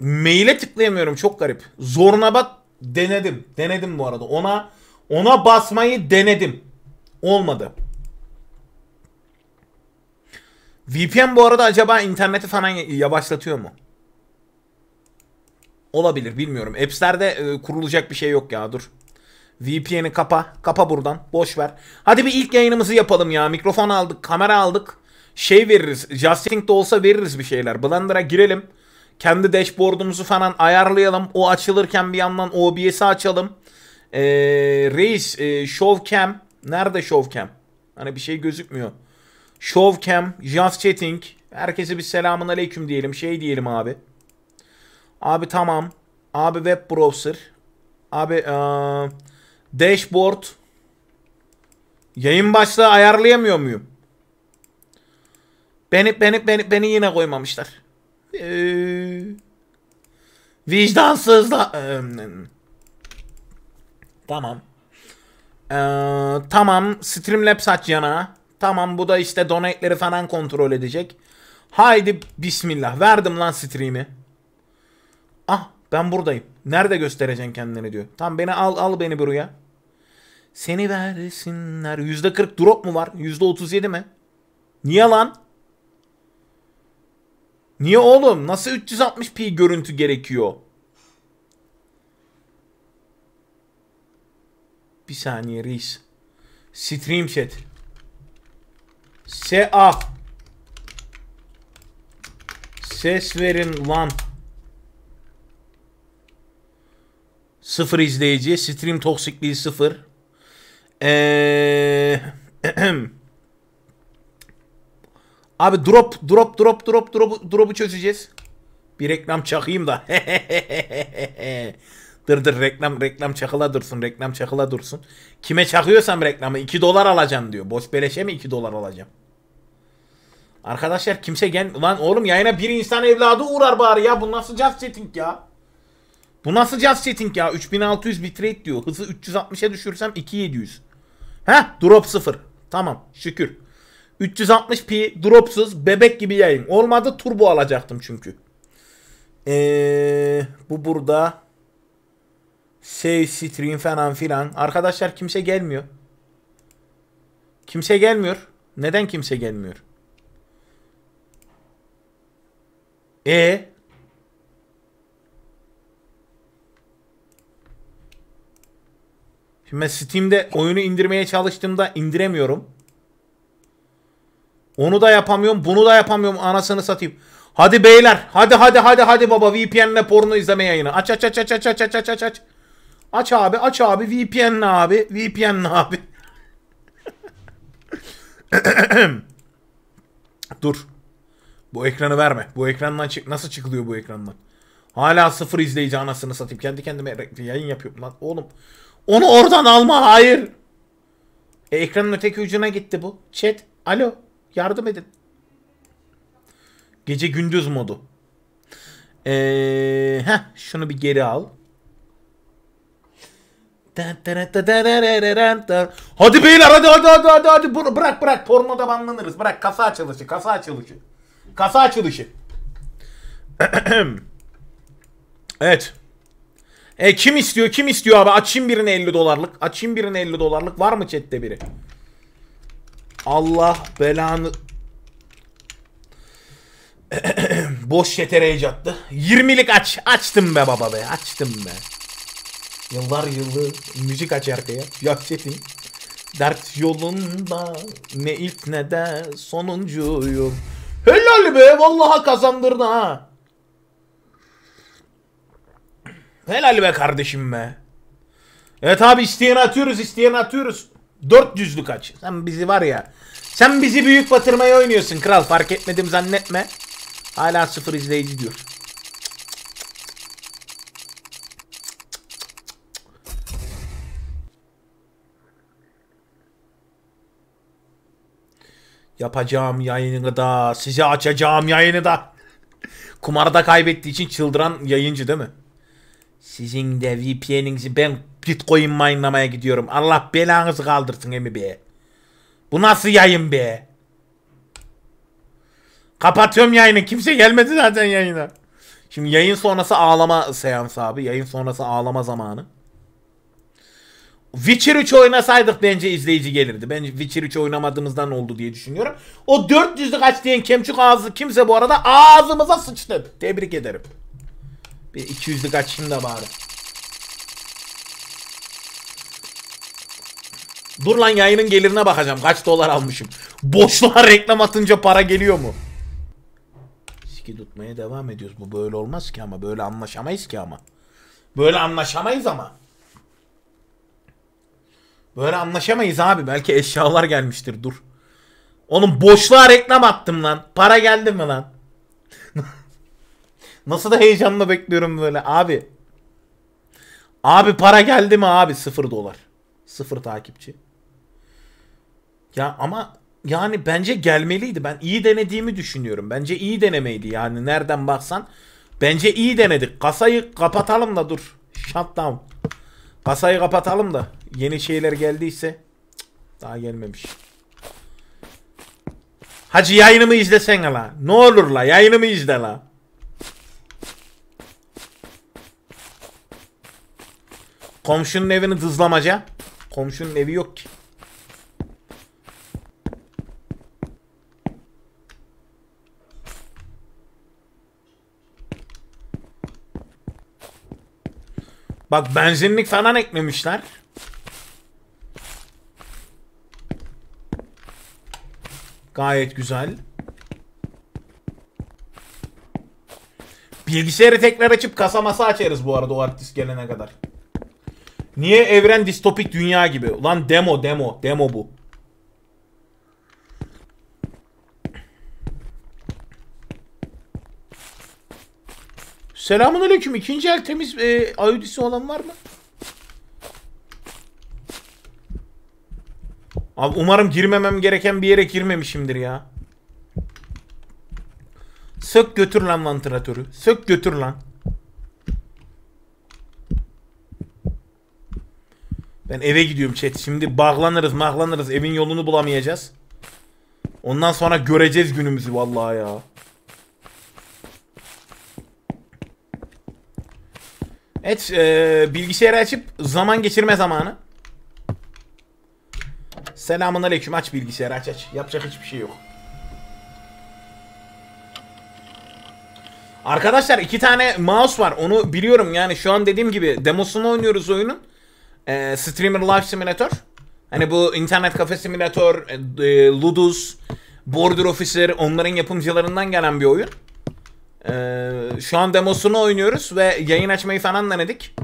maile tıklayamıyorum çok garip. Zoruna bak denedim. Denedim bu arada. Ona ona basmayı denedim. Olmadı. VPN bu arada acaba interneti falan yavaşlatıyor mu? Olabilir bilmiyorum. Apps'lerde e, kurulacak bir şey yok ya dur. VPN'i kapa. Kapa buradan. Boş ver. Hadi bir ilk yayınımızı yapalım ya. Mikrofon aldık, kamera aldık. Şey veririz. Justing de olsa veririz bir şeyler. Blender'a girelim. Kendi dashboardumuzu falan ayarlayalım. O açılırken bir yandan OBS'i açalım. Ee, reis e, Showcam. Nerede Showcam? Hani bir şey gözükmüyor. Showcam, Just Chatting. Herkese bir selamun aleyküm diyelim. Şey diyelim abi. Abi tamam. Abi web browser. Abi ee, dashboard. Yayın başlığı ayarlayamıyor muyum? Beni beni beni beni yine koymamışlar. Ee, Vicdansız da... Tamam. Ee, tamam Streamlab aç yana. Tamam bu da işte donate'leri falan kontrol edecek. Haydi bismillah. Verdim lan stream'i. Ah ben buradayım. Nerede göstereceksin kendini diyor. Tam beni al al beni buraya. Seni versinler. %40 drop mu var? %37 mi? Niye lan? Niye oğlum? Nasıl 360p görüntü gerekiyor? Bir saniye reis. Stream chat. SA Ses verin lan. Sıfır izleyici. Stream toksikliği sıfır. Eee... (clears throat) Abi drop drop drop drop drop drop'u çözeceğiz. Bir reklam çakayım da. (laughs) dır dır reklam reklam çakıla dursun reklam çakıla dursun. Kime çakıyorsam reklamı 2 dolar alacağım diyor. Boş beleşe mi 2 dolar alacağım? Arkadaşlar kimse gel... Lan oğlum yayına bir insan evladı uğrar bari ya. Bu nasıl just chatting ya? Bu nasıl just chatting ya? 3600 bitrate diyor. Hızı 360'a düşürsem 2700. Heh drop 0. Tamam şükür. 360p dropsuz bebek gibi yayın. Olmadı turbo alacaktım çünkü. Ee, bu burada. Save şey, stream falan filan. Arkadaşlar kimse gelmiyor. Kimse gelmiyor. Neden kimse gelmiyor? E ee? Şimdi ben Steam'de oyunu indirmeye çalıştığımda indiremiyorum. Onu da yapamıyorum, bunu da yapamıyorum. Anasını satayım. Hadi beyler. Hadi hadi hadi hadi baba VPN'le porno izleme yayını. Aç aç aç aç aç aç aç aç aç aç. abi aç abi VPN'le abi. VPN'le abi. (laughs) Dur. Bu ekranı verme. Bu ekrandan çık. Nasıl çıkılıyor bu ekrandan? Hala sıfır izleyici anasını satayım. Kendi kendime yayın yapıyorum lan. Oğlum. Onu oradan alma. Hayır. E, ekranın öteki ucuna gitti bu. Chat. Alo. Yardım edin. Gece gündüz modu. Ee, heh, şunu bir geri al. Hadi beyler hadi hadi hadi hadi hadi bırak bırak pornoda banlanırız bırak kasa açılışı kasa açılışı kasa açılışı (clears throat) evet e kim istiyor kim istiyor abi açayım birine 50 dolarlık açayım birine 50 dolarlık var mı chatte biri Allah belanı... (clears throat) Boş yetere icattı. 20'lik aç. Açtım be baba be. Açtım be. Yıllar yılı müzik aç arkaya. Yakşetin. Dert yolunda ne ilk ne de sonuncuyum. Helal be vallaha kazandırdı ha. Helal be kardeşim be. Evet abi isteyen atıyoruz isteyen atıyoruz. 400'lük aç. Sen bizi var ya. Sen bizi büyük batırmaya oynuyorsun kral. Fark etmedim zannetme. Hala sıfır izleyici diyor. Yapacağım yayını da, size açacağım yayını da. Kumarda kaybettiği için çıldıran yayıncı değil mi? Sizin de VPN'inizi ben Bitcoin mine'lamaya gidiyorum. Allah belanızı kaldırsın emi be. Bu nasıl yayın be? Kapatıyorum yayını. Kimse gelmedi zaten yayına. Şimdi yayın sonrası ağlama seansı abi. Yayın sonrası ağlama zamanı. Witcher 3 oynasaydık bence izleyici gelirdi. Ben Witcher 3 oynamadığımızdan oldu diye düşünüyorum. O 400'lük aç diyen kemçuk ağzı kimse bu arada ağzımıza sıçtı. Tebrik ederim. Bir 200'lük açayım da bari. Dur lan yayının gelirine bakacağım. Kaç dolar almışım. Boşluğa reklam atınca para geliyor mu? Siki tutmaya devam ediyoruz. Bu böyle olmaz ki ama. Böyle anlaşamayız ki ama. Böyle anlaşamayız ama. Böyle anlaşamayız abi. Belki eşyalar gelmiştir. Dur. Onun boşluğa reklam attım lan. Para geldi mi lan? Nasıl da heyecanla bekliyorum böyle abi. Abi para geldi mi abi? Sıfır dolar. Sıfır takipçi. Ya ama yani bence gelmeliydi. Ben iyi denediğimi düşünüyorum. Bence iyi denemeydi yani nereden baksan. Bence iyi denedik. Kasayı kapatalım da dur. Shutdown. Kasayı kapatalım da yeni şeyler geldiyse daha gelmemiş. Hacı yayınımı izlesene la. Ne olur la yayınımı izle la. Komşunun evini hızlamaca. Komşunun evi yok ki. Bak benzinlik falan eklemişler. Gayet güzel. Bilgisayarı tekrar açıp kasa masa açarız bu arada o artist gelene kadar. Niye evren distopik dünya gibi? Ulan demo demo demo bu. Selamun aleyküm. İkinci el temiz e, ayodisi olan var mı? Abi umarım girmemem gereken bir yere girmemişimdir ya. Sök götür lan vantilatörü. Sök götür lan. Ben eve gidiyorum chat. Şimdi bağlanırız mahlanırız. Evin yolunu bulamayacağız. Ondan sonra göreceğiz günümüzü vallahi ya. Evet e, bilgisayarı açıp zaman geçirme zamanı. Selamun aleyküm aç bilgisayarı aç aç. Yapacak hiçbir şey yok. Arkadaşlar iki tane mouse var onu biliyorum yani şu an dediğim gibi demosunu oynuyoruz oyunun e, Streamer Live Simulator. Hani bu internet kafe simülatör, e, e, Ludus, Border Officer onların yapımcılarından gelen bir oyun. E, şu an demosunu oynuyoruz ve yayın açmayı falan denedik.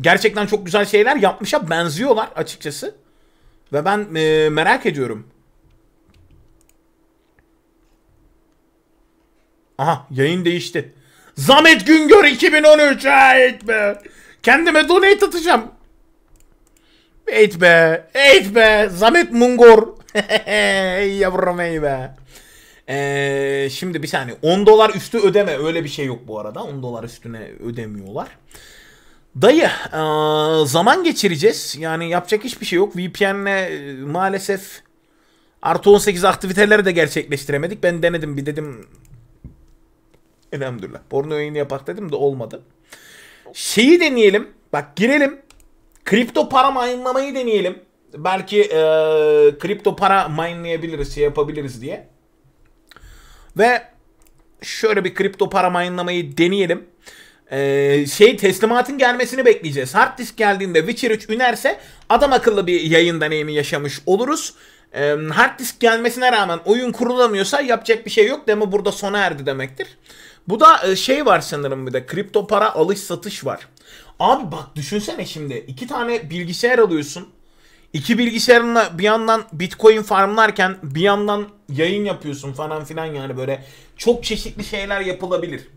Gerçekten çok güzel şeyler yapmışa benziyorlar açıkçası. Ve ben e, merak ediyorum. Aha yayın değişti. Zamet Güngör 2013. Ait be. Kendime donate atacağım. Eğit be. Eğit be. Zamet Mungor. hehehe, (laughs) yavrum ey be. Ee, şimdi bir saniye. 10 dolar üstü ödeme. Öyle bir şey yok bu arada. 10 dolar üstüne ödemiyorlar. Dayı e, zaman geçireceğiz. Yani yapacak hiçbir şey yok. VPN'le e, maalesef artı 18 aktiviteleri de gerçekleştiremedik. Ben denedim bir dedim. Elhamdülillah. Porno yayını yapak dedim de olmadı. Şeyi deneyelim. Bak girelim. Kripto para mine'lamayı deneyelim. Belki e, kripto para mine'layabiliriz, şey yapabiliriz diye. Ve şöyle bir kripto para mine'lamayı deneyelim. Ee, şey teslimatın gelmesini bekleyeceğiz. Hard disk geldiğinde Witcher 3 ünerse adam akıllı bir yayın deneyimi yaşamış oluruz. Ee, hard disk gelmesine rağmen oyun kurulamıyorsa yapacak bir şey yok. Demo burada sona erdi demektir. Bu da e, şey var sanırım bir de kripto para alış satış var. Abi bak düşünsene şimdi iki tane bilgisayar alıyorsun. İki bilgisayarına bir yandan Bitcoin farmlarken bir yandan yayın yapıyorsun falan filan yani böyle çok çeşitli şeyler yapılabilir.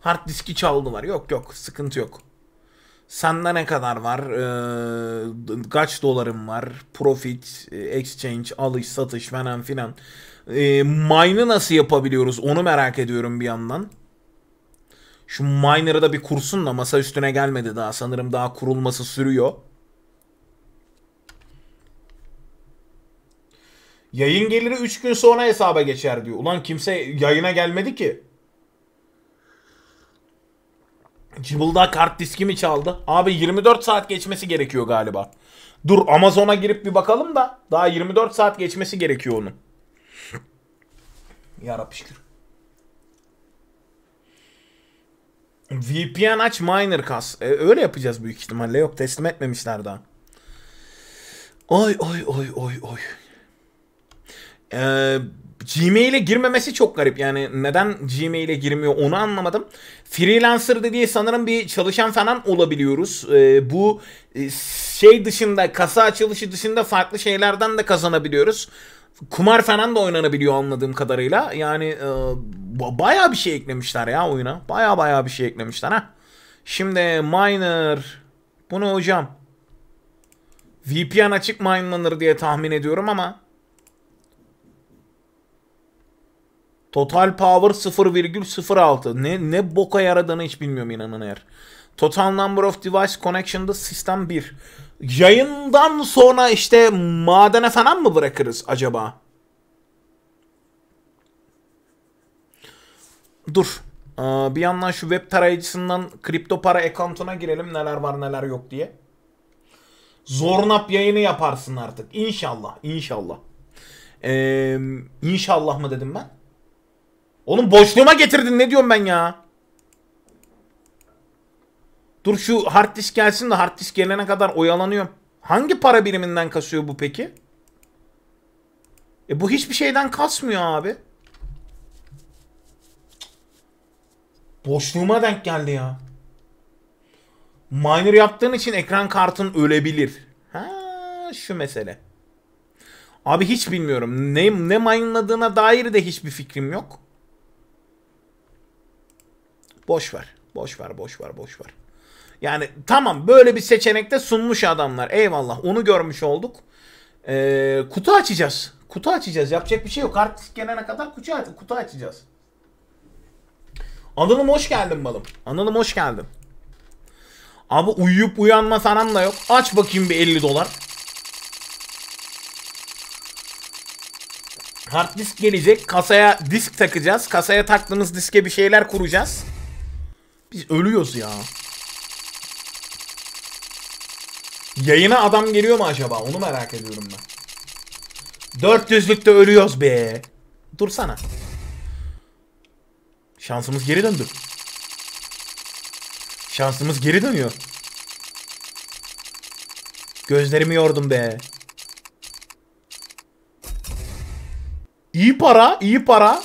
Hard diski çaldılar. Yok yok sıkıntı yok. Sende ne kadar var? Ee, kaç dolarım var? Profit, e, exchange, alış, satış falan filan. Ee, mine'ı nasıl yapabiliyoruz onu merak ediyorum bir yandan. Şu miner'ı da bir kursun da masa üstüne gelmedi daha. Sanırım daha kurulması sürüyor. Yayın geliri 3 gün sonra hesaba geçer diyor. Ulan kimse yayına gelmedi ki. Cibulda kart diski mi çaldı? Abi 24 saat geçmesi gerekiyor galiba. Dur Amazon'a girip bir bakalım da daha 24 saat geçmesi gerekiyor onun. Yarabbi şükür. VPN aç miner kas. E, öyle yapacağız büyük ihtimalle. Yok teslim etmemişler daha. Oy oy oy oy oy. Ee, Gmail'e girmemesi çok garip. Yani neden Gmail'e girmiyor onu anlamadım. Freelancer diye sanırım bir çalışan falan olabiliyoruz. Ee, bu e, şey dışında kasa açılışı dışında farklı şeylerden de kazanabiliyoruz kumar falan da oynanabiliyor anladığım kadarıyla. Yani e, baya bir şey eklemişler ya oyuna. Baya baya bir şey eklemişler ha. Şimdi miner. Bu hocam? VPN açık minelanır diye tahmin ediyorum ama. Total power 0,06. Ne, ne boka yaradığını hiç bilmiyorum inanın eğer. Total number of device connection'da sistem 1. Yayından sonra işte madene falan mı bırakırız acaba? Dur. Ee, bir yandan şu web tarayıcısından kripto para account'una girelim neler var neler yok diye. Zornap yayını yaparsın artık. İnşallah. İnşallah. Ee, inşallah mı dedim ben? Oğlum boşluğuma getirdin ne diyorum ben ya? Dur şu hard disk gelsin de hard disk gelene kadar oyalanıyorum. Hangi para biriminden kasıyor bu peki? E bu hiçbir şeyden kasmıyor abi. Boşluğuma denk geldi ya. Miner yaptığın için ekran kartın ölebilir. Ha şu mesele. Abi hiç bilmiyorum. Ne, ne mine'ladığına dair de hiçbir fikrim yok. Boş ver. Boş ver, boş ver, boş ver. Yani tamam böyle bir seçenekte sunmuş adamlar. Eyvallah onu görmüş olduk. Ee, kutu açacağız. Kutu açacağız. Yapacak bir şey yok. Kart gelene kadar kutu, aç kutu açacağız. Anılım hoş geldin balım. Anılım hoş geldin. Abi uyuyup uyanma sanan da yok. Aç bakayım bir 50 dolar. Hard disk gelecek. Kasaya disk takacağız. Kasaya taktığımız diske bir şeyler kuracağız. Biz ölüyoruz ya. Yayına adam geliyor mu acaba? Onu merak ediyorum ben. 400'lükte ölüyoruz be. Dursana. Şansımız geri döndü. Şansımız geri dönüyor. Gözlerimi yordum be. İyi para, iyi para.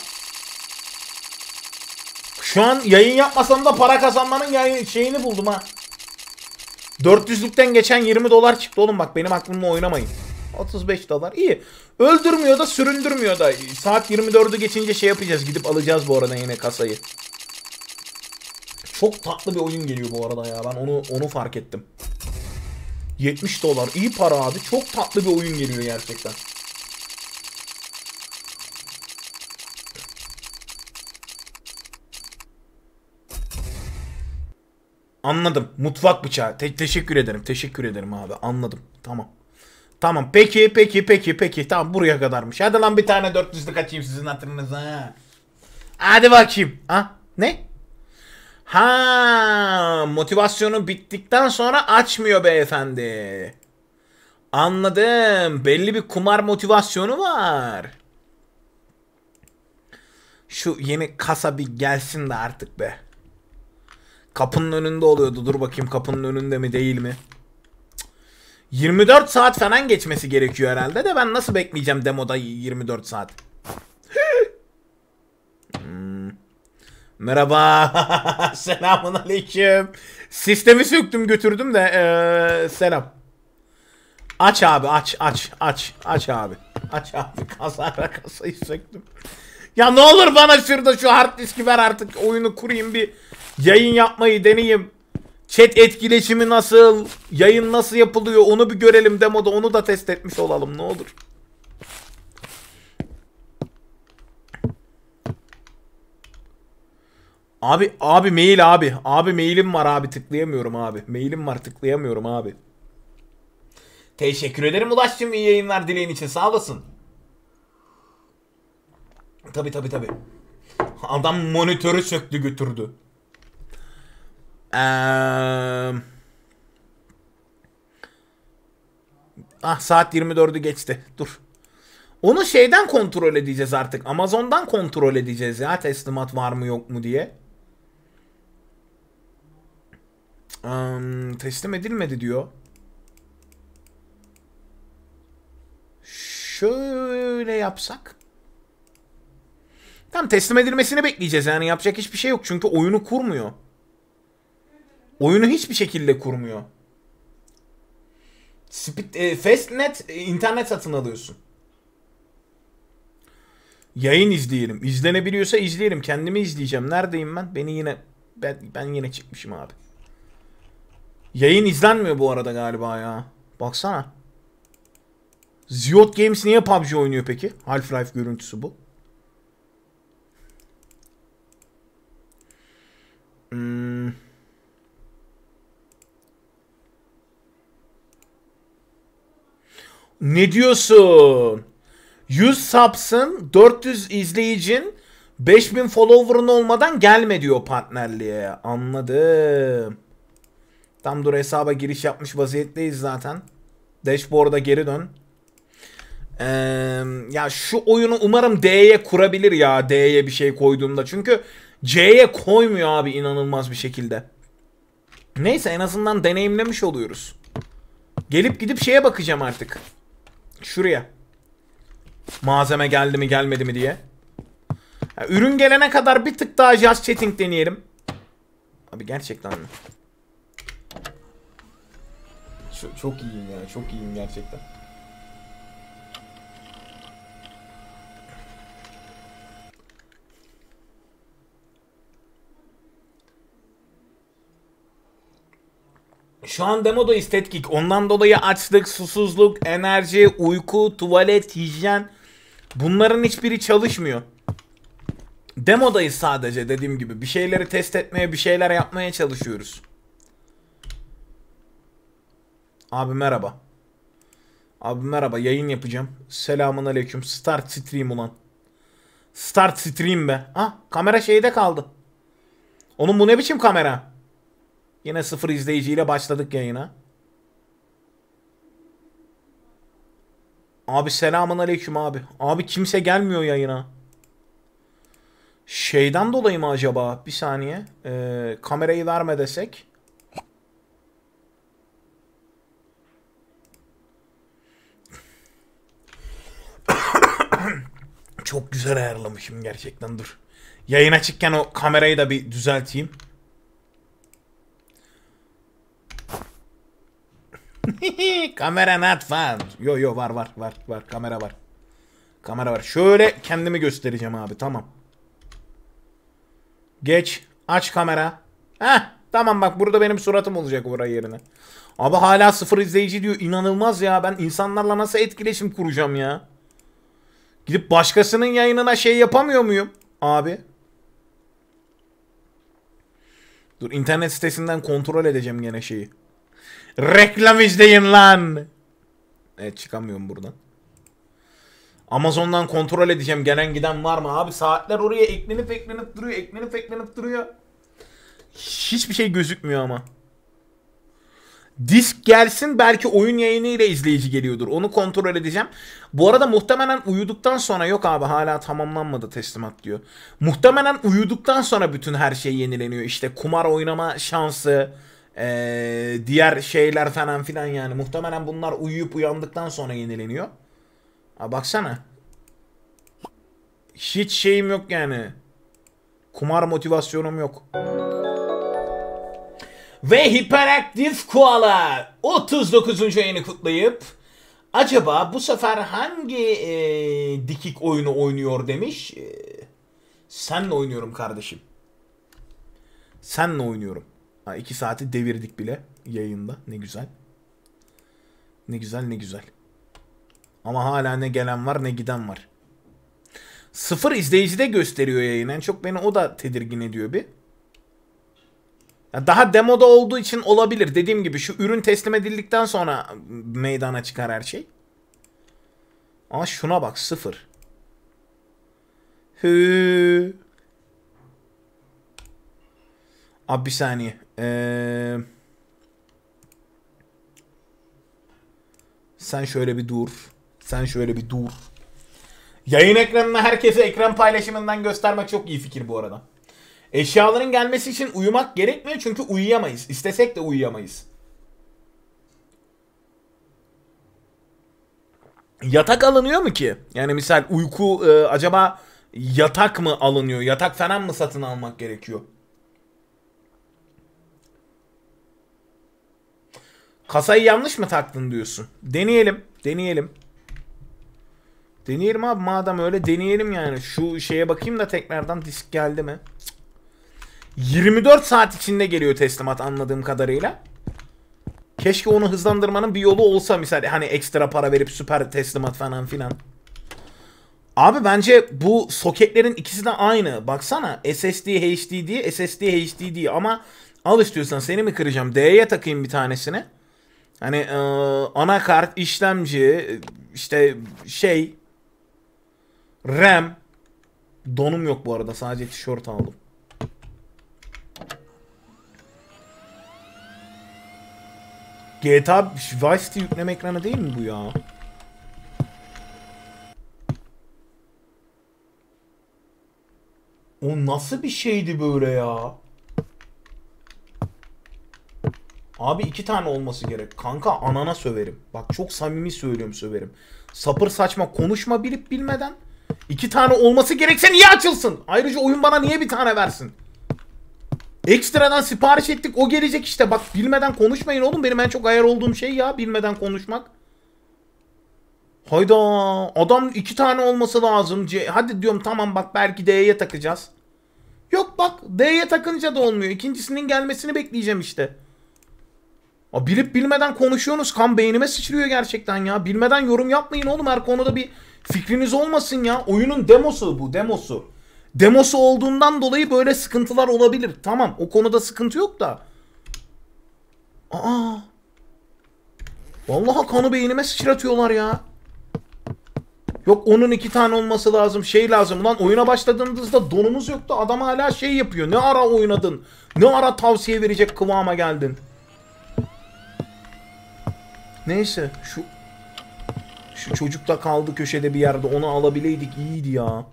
Şu an yayın yapmasam da para kazanmanın yayın şeyini buldum ha. 400'lükten geçen 20 dolar çıktı oğlum bak benim aklımla oynamayın. 35 dolar iyi. Öldürmüyor da süründürmüyor da. Saat 24'ü geçince şey yapacağız gidip alacağız bu arada yine kasayı. Çok tatlı bir oyun geliyor bu arada ya ben onu onu fark ettim. 70 dolar iyi para abi çok tatlı bir oyun geliyor gerçekten. Anladım. Mutfak bıçağı. Te teşekkür ederim. Teşekkür ederim abi. Anladım. Tamam. Tamam. Peki, peki, peki, peki. Tamam buraya kadarmış. Hadi lan bir tane dört düzlük açayım sizin hatırınıza. Hadi bakayım. Ha? Ne? Ha, motivasyonu bittikten sonra açmıyor beyefendi. Anladım. Belli bir kumar motivasyonu var. Şu yeni kasa bir gelsin de artık be. Kapının önünde oluyordu. Dur bakayım kapının önünde mi değil mi? 24 saat falan geçmesi gerekiyor herhalde de ben nasıl bekleyeceğim demoda 24 saat? hmm. Merhaba. (laughs) Selamun aleyküm. Sistemi söktüm götürdüm de ee, selam. Aç abi aç aç aç aç abi. Aç abi kasara kasayı söktüm. ya ne olur bana şurada şu hard diski ver artık oyunu kurayım bir Yayın yapmayı deneyeyim. Chat etkileşimi nasıl? Yayın nasıl yapılıyor? Onu bir görelim demoda. Onu da test etmiş olalım ne olur. Abi abi mail abi. Abi mailim var abi tıklayamıyorum abi. Mailim var tıklayamıyorum abi. Teşekkür ederim Ulaş'cığım iyi yayınlar dileğin için sağ olasın. Tabi tabi tabi. Adam monitörü söktü götürdü. Ee, ah saat 24'ü geçti. Dur. Onu şeyden kontrol edeceğiz artık. Amazon'dan kontrol edeceğiz ya teslimat var mı yok mu diye. Um, teslim edilmedi diyor. Şöyle yapsak. Tam teslim edilmesini bekleyeceğiz yani yapacak hiçbir şey yok çünkü oyunu kurmuyor oyunu hiçbir şekilde kurmuyor. Speed, e, Fastnet e, internet satın alıyorsun. Yayın izleyelim. İzlenebiliyorsa izleyelim. Kendimi izleyeceğim. Neredeyim ben? Beni yine ben, ben yine çıkmışım abi. Yayın izlenmiyor bu arada galiba ya. Baksana. Ziot Games niye PUBG oynuyor peki? Half-Life görüntüsü bu. Hmm. Ne diyorsun? 100 subs'ın 400 izleyicin 5000 follower'ın olmadan gelme diyor partnerliğe. Anladım. Tam dur hesaba giriş yapmış vaziyetteyiz zaten. Dashboard'a geri dön. Ee, ya şu oyunu umarım D'ye kurabilir ya. D'ye bir şey koyduğumda. Çünkü C'ye koymuyor abi inanılmaz bir şekilde. Neyse en azından deneyimlemiş oluyoruz. Gelip gidip şeye bakacağım artık. Şuraya. Malzeme geldi mi gelmedi mi diye. Yani ürün gelene kadar bir tık daha just chatting deneyelim. Abi gerçekten mi? Çok, çok iyiyim ya. Çok iyiyim gerçekten. Şu an demo da istedik. Ondan dolayı açlık, susuzluk, enerji, uyku, tuvalet, hijyen bunların hiçbiri çalışmıyor. Demodayız sadece dediğim gibi. Bir şeyleri test etmeye, bir şeyler yapmaya çalışıyoruz. Abi merhaba. Abi merhaba yayın yapacağım. Selamun aleyküm. Start stream ulan. Start stream be. Ha ah, kamera şeyde kaldı. Onun bu ne biçim kamera? Yine sıfır izleyiciyle başladık yayına. Abi selamun aleyküm abi. Abi kimse gelmiyor yayına. Şeyden dolayı mı acaba? Bir saniye. Ee, kamerayı verme desek. Çok güzel ayarlamışım gerçekten dur. Yayın açıkken o kamerayı da bir düzelteyim. (laughs) kamera not found. Yo yo var var var var kamera var. Kamera var. Şöyle kendimi göstereceğim abi tamam. Geç. Aç kamera. Heh tamam bak burada benim suratım olacak buraya yerine. Abi hala sıfır izleyici diyor. İnanılmaz ya ben insanlarla nasıl etkileşim kuracağım ya. Gidip başkasının yayınına şey yapamıyor muyum abi? Dur internet sitesinden kontrol edeceğim gene şeyi. Reklam izleyin lan. Evet çıkamıyorum buradan. Amazon'dan kontrol edeceğim gelen giden var mı? Abi saatler oraya eklenip eklenip duruyor. Eklenip eklenip duruyor. Hiçbir şey gözükmüyor ama. Disk gelsin belki oyun yayını ile izleyici geliyordur. Onu kontrol edeceğim. Bu arada muhtemelen uyuduktan sonra yok abi hala tamamlanmadı teslimat diyor. Muhtemelen uyuduktan sonra bütün her şey yenileniyor. İşte kumar oynama şansı, ee, diğer şeyler falan filan yani. Muhtemelen bunlar uyuyup uyandıktan sonra yenileniyor. Ha baksana. Hiç şeyim yok yani. Kumar motivasyonum yok. Ve hiperaktif koala 39. yayını kutlayıp acaba bu sefer hangi e, dikik oyunu oynuyor demiş. E, senle oynuyorum kardeşim. Senle oynuyorum. Ha, iki saati devirdik bile yayında. Ne güzel. Ne güzel ne güzel. Ama hala ne gelen var ne giden var. Sıfır izleyici de gösteriyor yayın. yani çok beni o da tedirgin ediyor bir. Ya daha demoda olduğu için olabilir. Dediğim gibi şu ürün teslim edildikten sonra meydana çıkar her şey. Ama şuna bak sıfır. Hı. Abi bir saniye. Ee, sen şöyle bir dur. Sen şöyle bir dur. Yayın ekranına herkese ekran paylaşımından göstermek çok iyi fikir bu arada. Eşyaların gelmesi için uyumak gerekmiyor çünkü uyuyamayız. İstesek de uyuyamayız. Yatak alınıyor mu ki? Yani misal uyku e, acaba yatak mı alınıyor? Yatak falan mı satın almak gerekiyor? Kasayı yanlış mı taktın diyorsun. Deneyelim. Deneyelim. Deneyelim abi madem öyle deneyelim yani. Şu şeye bakayım da tekrardan disk geldi mi? 24 saat içinde geliyor teslimat anladığım kadarıyla. Keşke onu hızlandırmanın bir yolu olsa misal hani ekstra para verip süper teslimat falan filan. Abi bence bu soketlerin ikisi de aynı. Baksana SSD HDD SSD HDD ama al istiyorsan seni mi kıracağım? D'ye takayım bir tanesini. Hani e, anakart, işlemci, işte şey, RAM. Donum yok bu arada sadece tişört aldım. GTA Vice City yükleme ekranı değil mi bu ya? O nasıl bir şeydi böyle ya? Abi iki tane olması gerek. Kanka anana söverim. Bak çok samimi söylüyorum söverim. Sapır saçma konuşma bilip bilmeden. iki tane olması gerekse niye açılsın? Ayrıca oyun bana niye bir tane versin? Ekstradan sipariş ettik o gelecek işte. Bak bilmeden konuşmayın oğlum. Benim en çok ayar olduğum şey ya bilmeden konuşmak. Hayda adam iki tane olması lazım. C Hadi diyorum tamam bak belki D'ye takacağız. Yok bak D'ye takınca da olmuyor. İkincisinin gelmesini bekleyeceğim işte. Aa, bilip bilmeden konuşuyorsunuz. Kan beynime sıçrıyor gerçekten ya. Bilmeden yorum yapmayın oğlum. Her konuda bir fikriniz olmasın ya. Oyunun demosu bu demosu. Demosu olduğundan dolayı böyle sıkıntılar olabilir. Tamam o konuda sıkıntı yok da. Aa. Vallahi kanı beynime sıçratıyorlar ya. Yok onun iki tane olması lazım. Şey lazım. Lan oyuna başladığınızda donumuz yoktu. Adam hala şey yapıyor. Ne ara oynadın? Ne ara tavsiye verecek kıvama geldin? Neyse şu şu çocuk da kaldı köşede bir yerde. Onu alabileydik iyiydi ya.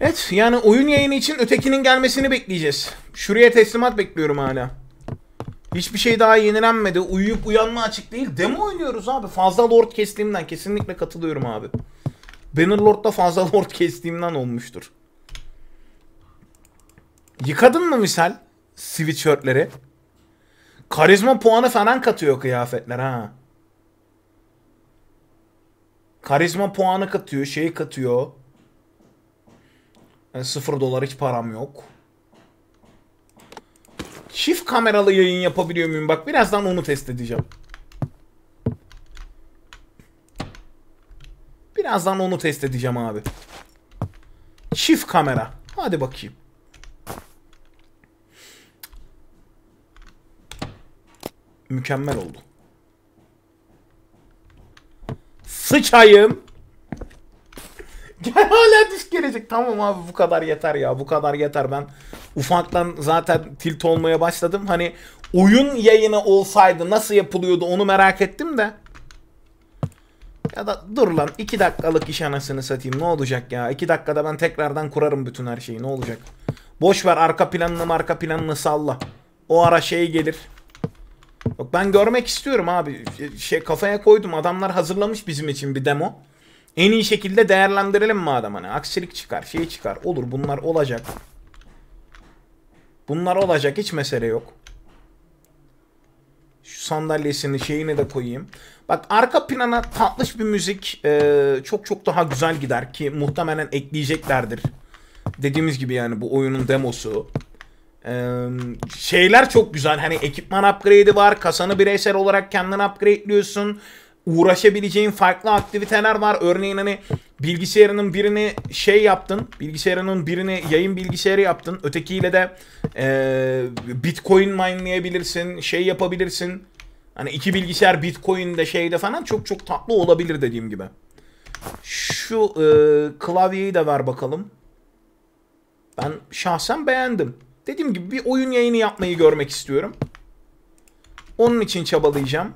Evet yani oyun yayını için ötekinin gelmesini bekleyeceğiz. Şuraya teslimat bekliyorum hala. Hiçbir şey daha yenilenmedi. Uyuyup uyanma açık değil. Demo oynuyoruz abi. Fazla lord kestiğimden kesinlikle katılıyorum abi. da fazla (laughs) lord kestiğimden olmuştur. Yıkadın mı misal sweatshirtleri? Karizma puanı falan katıyor kıyafetler ha. Karizma puanı katıyor, şey katıyor. Yani e, sıfır dolar hiç param yok. Çift kameralı yayın yapabiliyor muyum? Bak birazdan onu test edeceğim. Birazdan onu test edeceğim abi. Çift kamera. Hadi bakayım. mükemmel oldu. Sıçayım. (laughs) Gel hala düş gelecek. Tamam abi bu kadar yeter ya. Bu kadar yeter. Ben ufaktan zaten tilt olmaya başladım. Hani oyun yayını olsaydı nasıl yapılıyordu onu merak ettim de. Ya da dur lan 2 dakikalık iş anasını satayım ne olacak ya. 2 dakikada ben tekrardan kurarım bütün her şeyi ne olacak. Boş ver arka planını arka planını salla. O ara şey gelir. Yok ben görmek istiyorum abi. Şey kafaya koydum adamlar hazırlamış bizim için bir demo. En iyi şekilde değerlendirelim madem hani. Aksilik çıkar, şey çıkar. Olur bunlar olacak. Bunlar olacak hiç mesele yok. Şu sandalyesini şeyini de koyayım. Bak arka plana tatlış bir müzik e, çok çok daha güzel gider ki muhtemelen ekleyeceklerdir. Dediğimiz gibi yani bu oyunun demosu. Ee, şeyler çok güzel. Hani ekipman upgrade'i var. Kasanı bireysel olarak kendin upgrade'liyorsun. Uğraşabileceğin farklı aktiviteler var. Örneğin hani bilgisayarının birini şey yaptın. Bilgisayarının birini yayın bilgisayarı yaptın. Ötekiyle de e, bitcoin mineleyebilirsin Şey yapabilirsin. Hani iki bilgisayar Bitcoin bitcoin'de şeyde falan çok çok tatlı olabilir dediğim gibi. Şu e, klavyeyi de ver bakalım. Ben şahsen beğendim. Dediğim gibi bir oyun yayını yapmayı görmek istiyorum. Onun için çabalayacağım.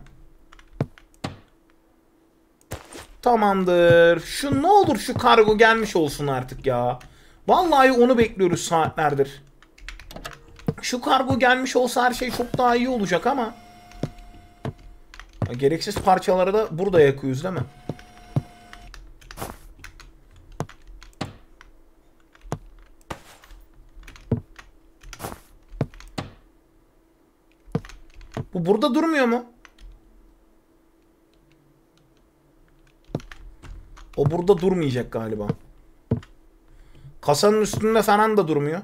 Tamamdır. Şu ne olur şu kargo gelmiş olsun artık ya. Vallahi onu bekliyoruz saatlerdir. Şu kargo gelmiş olsa her şey çok daha iyi olacak ama. Gereksiz parçaları da burada yakıyoruz değil mi? Bu burada durmuyor mu? O burada durmayacak galiba. Kasanın üstünde falan da durmuyor.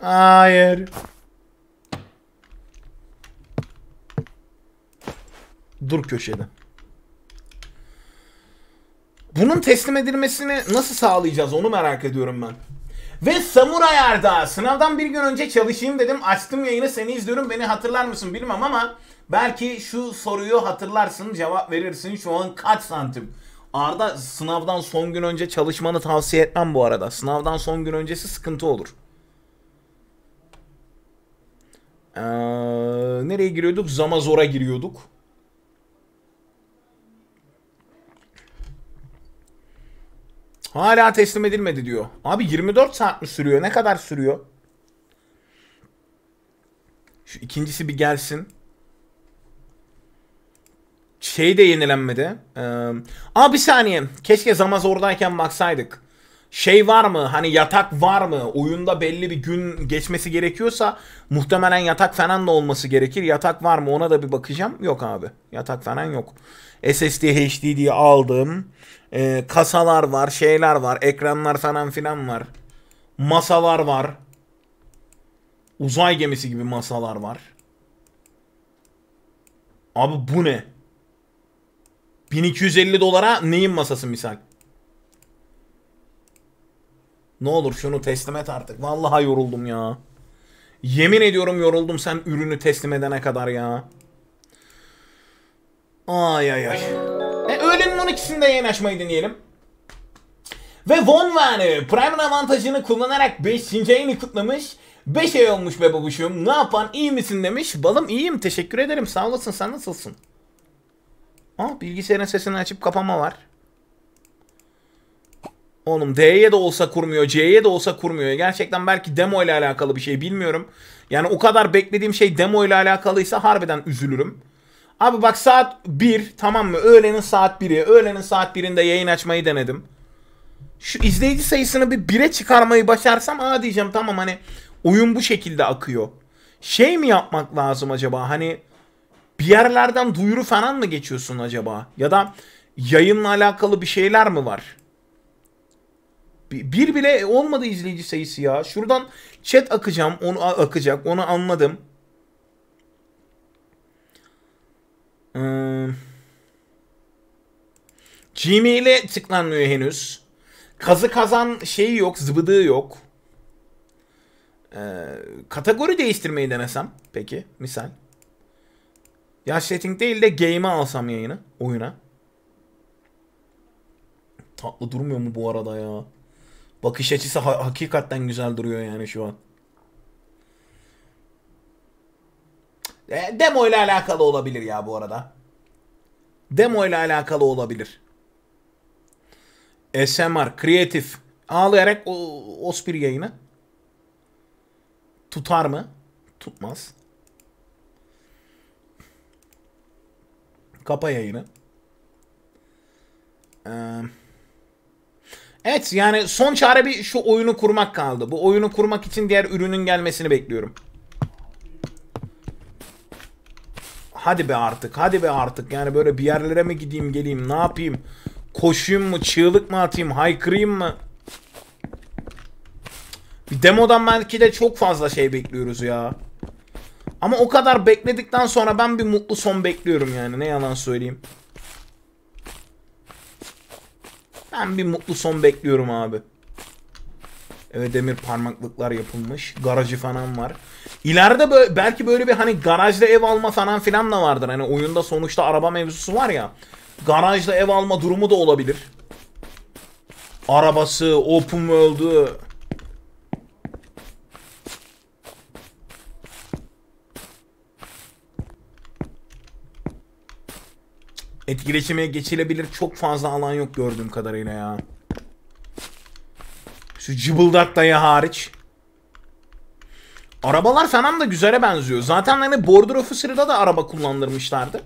Hayır. Dur köşede. Bunun teslim edilmesini nasıl sağlayacağız onu merak ediyorum ben. Ve Samuray Arda sınavdan bir gün önce çalışayım dedim. Açtım yayını seni izliyorum beni hatırlar mısın bilmem ama belki şu soruyu hatırlarsın cevap verirsin şu an kaç santim? Arda sınavdan son gün önce çalışmanı tavsiye etmem bu arada. Sınavdan son gün öncesi sıkıntı olur. Ee, nereye giriyorduk? zama zora giriyorduk. Hala teslim edilmedi diyor. Abi 24 saat mi sürüyor? Ne kadar sürüyor? Şu ikincisi bir gelsin. Şey de yenilenmedi. Ee, aa bir saniye. Keşke Zamaz oradayken baksaydık şey var mı hani yatak var mı oyunda belli bir gün geçmesi gerekiyorsa muhtemelen yatak falan da olması gerekir. Yatak var mı ona da bir bakacağım. Yok abi yatak falan yok. SSD HDD aldım. Ee, kasalar var şeyler var ekranlar falan filan var. Masalar var. Uzay gemisi gibi masalar var. Abi bu ne? 1250 dolara neyin masası misal? Ne olur şunu teslim et artık. Vallahi yoruldum ya. Yemin ediyorum yoruldum sen ürünü teslim edene kadar ya. Ay ay ay. E, öğlenin ikisinde yayın açmayı deneyelim. Ve Von Verne Prime avantajını kullanarak 5. ayını kutlamış. 5 ay olmuş be babuşum. Ne yapan iyi misin demiş. Balım iyiyim teşekkür ederim sağ olasın sen nasılsın? Aa bilgisayarın sesini açıp kapama var. Oğlum D'ye de olsa kurmuyor, C'ye de olsa kurmuyor. Gerçekten belki demo ile alakalı bir şey bilmiyorum. Yani o kadar beklediğim şey demo ile alakalıysa harbiden üzülürüm. Abi bak saat 1 tamam mı? Öğlenin saat 1'i. Öğlenin saat 1'inde yayın açmayı denedim. Şu izleyici sayısını bir 1'e çıkarmayı başarsam aa diyeceğim tamam hani oyun bu şekilde akıyor. Şey mi yapmak lazım acaba hani bir yerlerden duyuru falan mı geçiyorsun acaba? Ya da yayınla alakalı bir şeyler mi var? Bir bile olmadı izleyici sayısı ya. Şuradan chat akacağım. Onu akacak. Onu anladım. Hmm. Gmail'e tıklanmıyor henüz. Kazı kazan şeyi yok. Zıbıdığı yok. Ee, kategori değiştirmeyi denesem. Peki. Misal. Ya setting değil de game'e alsam yayını. Oyuna. Tatlı durmuyor mu bu arada ya? Bakış açısı ha- hakikaten güzel duruyor yani şu an. E, demo ile alakalı olabilir ya bu arada. Demo ile alakalı olabilir. SMR, kreatif. Ağlayarak o, Ospir yayını. Tutar mı? Tutmaz. Kapa yayını. Eee... Evet yani son çare bir şu oyunu kurmak kaldı. Bu oyunu kurmak için diğer ürünün gelmesini bekliyorum. Hadi be artık hadi be artık yani böyle bir yerlere mi gideyim geleyim ne yapayım? Koşayım mı çığlık mı atayım haykırayım mı? Bir demodan belki de çok fazla şey bekliyoruz ya. Ama o kadar bekledikten sonra ben bir mutlu son bekliyorum yani ne yalan söyleyeyim. Ben bir mutlu son bekliyorum abi. Evet demir parmaklıklar yapılmış. Garajı falan var. İleride böyle, belki böyle bir hani garajda ev alma falan filan da vardır. Hani oyunda sonuçta araba mevzusu var ya. Garajda ev alma durumu da olabilir. Arabası, open world'u. Etkileşime geçilebilir çok fazla alan yok gördüğüm kadarıyla ya. Şu cıbıldak dayı hariç. Arabalar falan da güzere benziyor. Zaten hani Border Officer'da da araba kullandırmışlardı.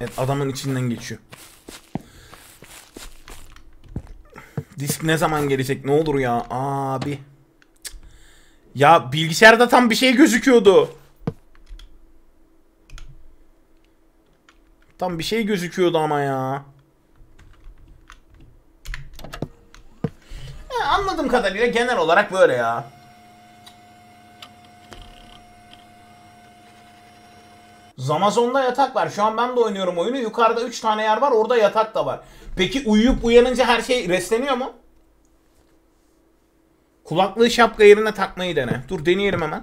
Evet adamın içinden geçiyor. Disk ne zaman gelecek ne olur ya abi. Ya bilgisayarda tam bir şey gözüküyordu. Tam bir şey gözüküyordu ama ya. ya e, anladığım kadarıyla genel olarak böyle ya. Zamazon'da yatak var. Şu an ben de oynuyorum oyunu. Yukarıda 3 tane yer var. Orada yatak da var. Peki uyuyup uyanınca her şey resleniyor mu? Kulaklığı şapka yerine takmayı dene. Dur deneyelim hemen.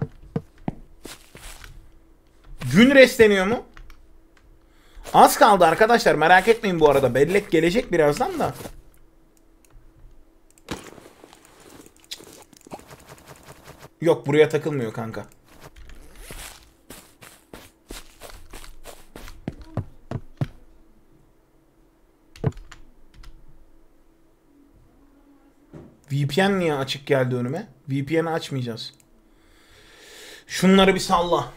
Gün resleniyor mu? Az kaldı arkadaşlar merak etmeyin bu arada. Bellek gelecek birazdan da. Yok buraya takılmıyor kanka. VPN niye açık geldi önüme? VPN'i açmayacağız. Şunları bir salla.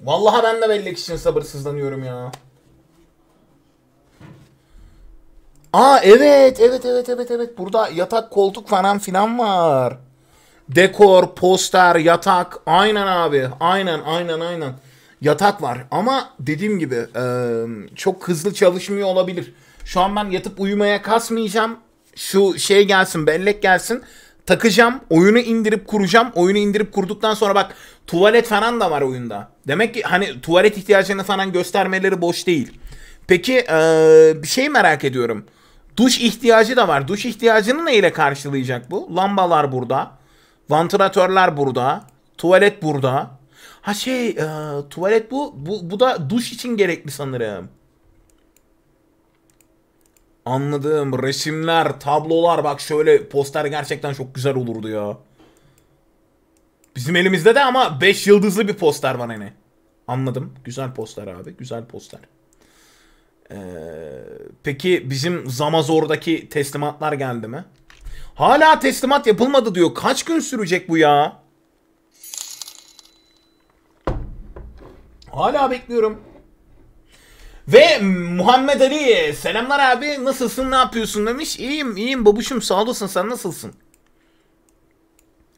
Vallahi ben de bellek için sabırsızlanıyorum ya. Aa evet evet evet evet evet burada yatak koltuk falan filan var. Dekor, poster, yatak aynen abi aynen aynen aynen. Yatak var ama dediğim gibi çok hızlı çalışmıyor olabilir. Şu an ben yatıp uyumaya kasmayacağım şu şey gelsin bellek gelsin takacağım oyunu indirip kuracağım oyunu indirip kurduktan sonra bak tuvalet falan da var oyunda. Demek ki hani tuvalet ihtiyacını falan göstermeleri boş değil. Peki ee, bir şey merak ediyorum. Duş ihtiyacı da var. Duş ihtiyacını neyle karşılayacak bu? Lambalar burada. Vantilatörler burada. Tuvalet burada. Ha şey e, tuvalet bu. bu. Bu da duş için gerekli sanırım. Anladım. Resimler, tablolar bak şöyle poster gerçekten çok güzel olurdu ya. Bizim elimizde de ama 5 yıldızlı bir poster var hani. Anladım. Güzel poster abi. Güzel poster. Ee, peki bizim Zamazor'daki teslimatlar geldi mi? Hala teslimat yapılmadı diyor. Kaç gün sürecek bu ya? Hala bekliyorum. Ve Muhammed Ali selamlar abi nasılsın ne yapıyorsun demiş. İyiyim iyiyim babuşum sağ olasın sen nasılsın?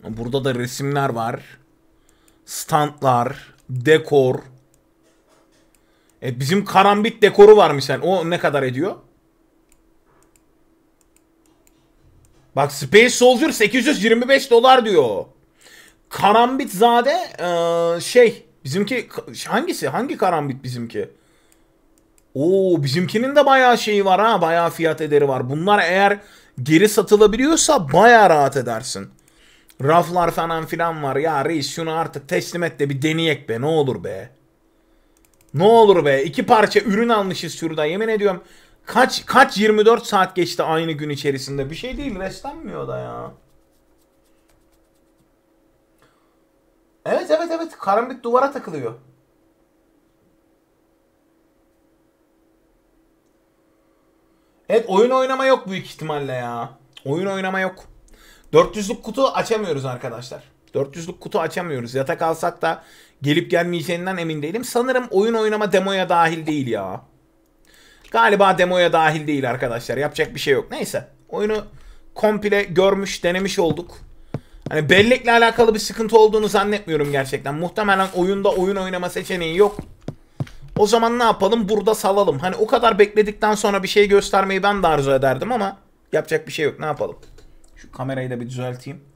Burada da resimler var. Standlar, dekor. E bizim karambit dekoru varmış yani. O ne kadar ediyor? Bak Space Soldier 825 dolar diyor. Karambit zade ee, şey bizimki hangisi? Hangi karambit bizimki? Oo bizimkinin de bayağı şeyi var ha. Bayağı fiyat ederi var. Bunlar eğer geri satılabiliyorsa bayağı rahat edersin. Raflar falan filan var. Ya reis şunu artık teslim et de bir deneyek be. Ne olur be. Ne olur be. iki parça ürün almışız şurada. Yemin ediyorum. Kaç kaç 24 saat geçti aynı gün içerisinde. Bir şey değil. Reslenmiyor da ya. Evet evet evet. Karanlık duvara takılıyor. Evet oyun oynama yok büyük ihtimalle ya. Oyun oynama yok. 400'lük kutu açamıyoruz arkadaşlar. 400'lük kutu açamıyoruz. Yatak alsak da gelip gelmeyeceğinden emin değilim. Sanırım oyun oynama demoya dahil değil ya. Galiba demoya dahil değil arkadaşlar. Yapacak bir şey yok. Neyse. Oyunu komple görmüş, denemiş olduk. Hani bellekle alakalı bir sıkıntı olduğunu zannetmiyorum gerçekten. Muhtemelen oyunda oyun oynama seçeneği yok. O zaman ne yapalım? Burada salalım. Hani o kadar bekledikten sonra bir şey göstermeyi ben de arzu ederdim ama yapacak bir şey yok. Ne yapalım? Şu kamerayı da bir düzelteyim.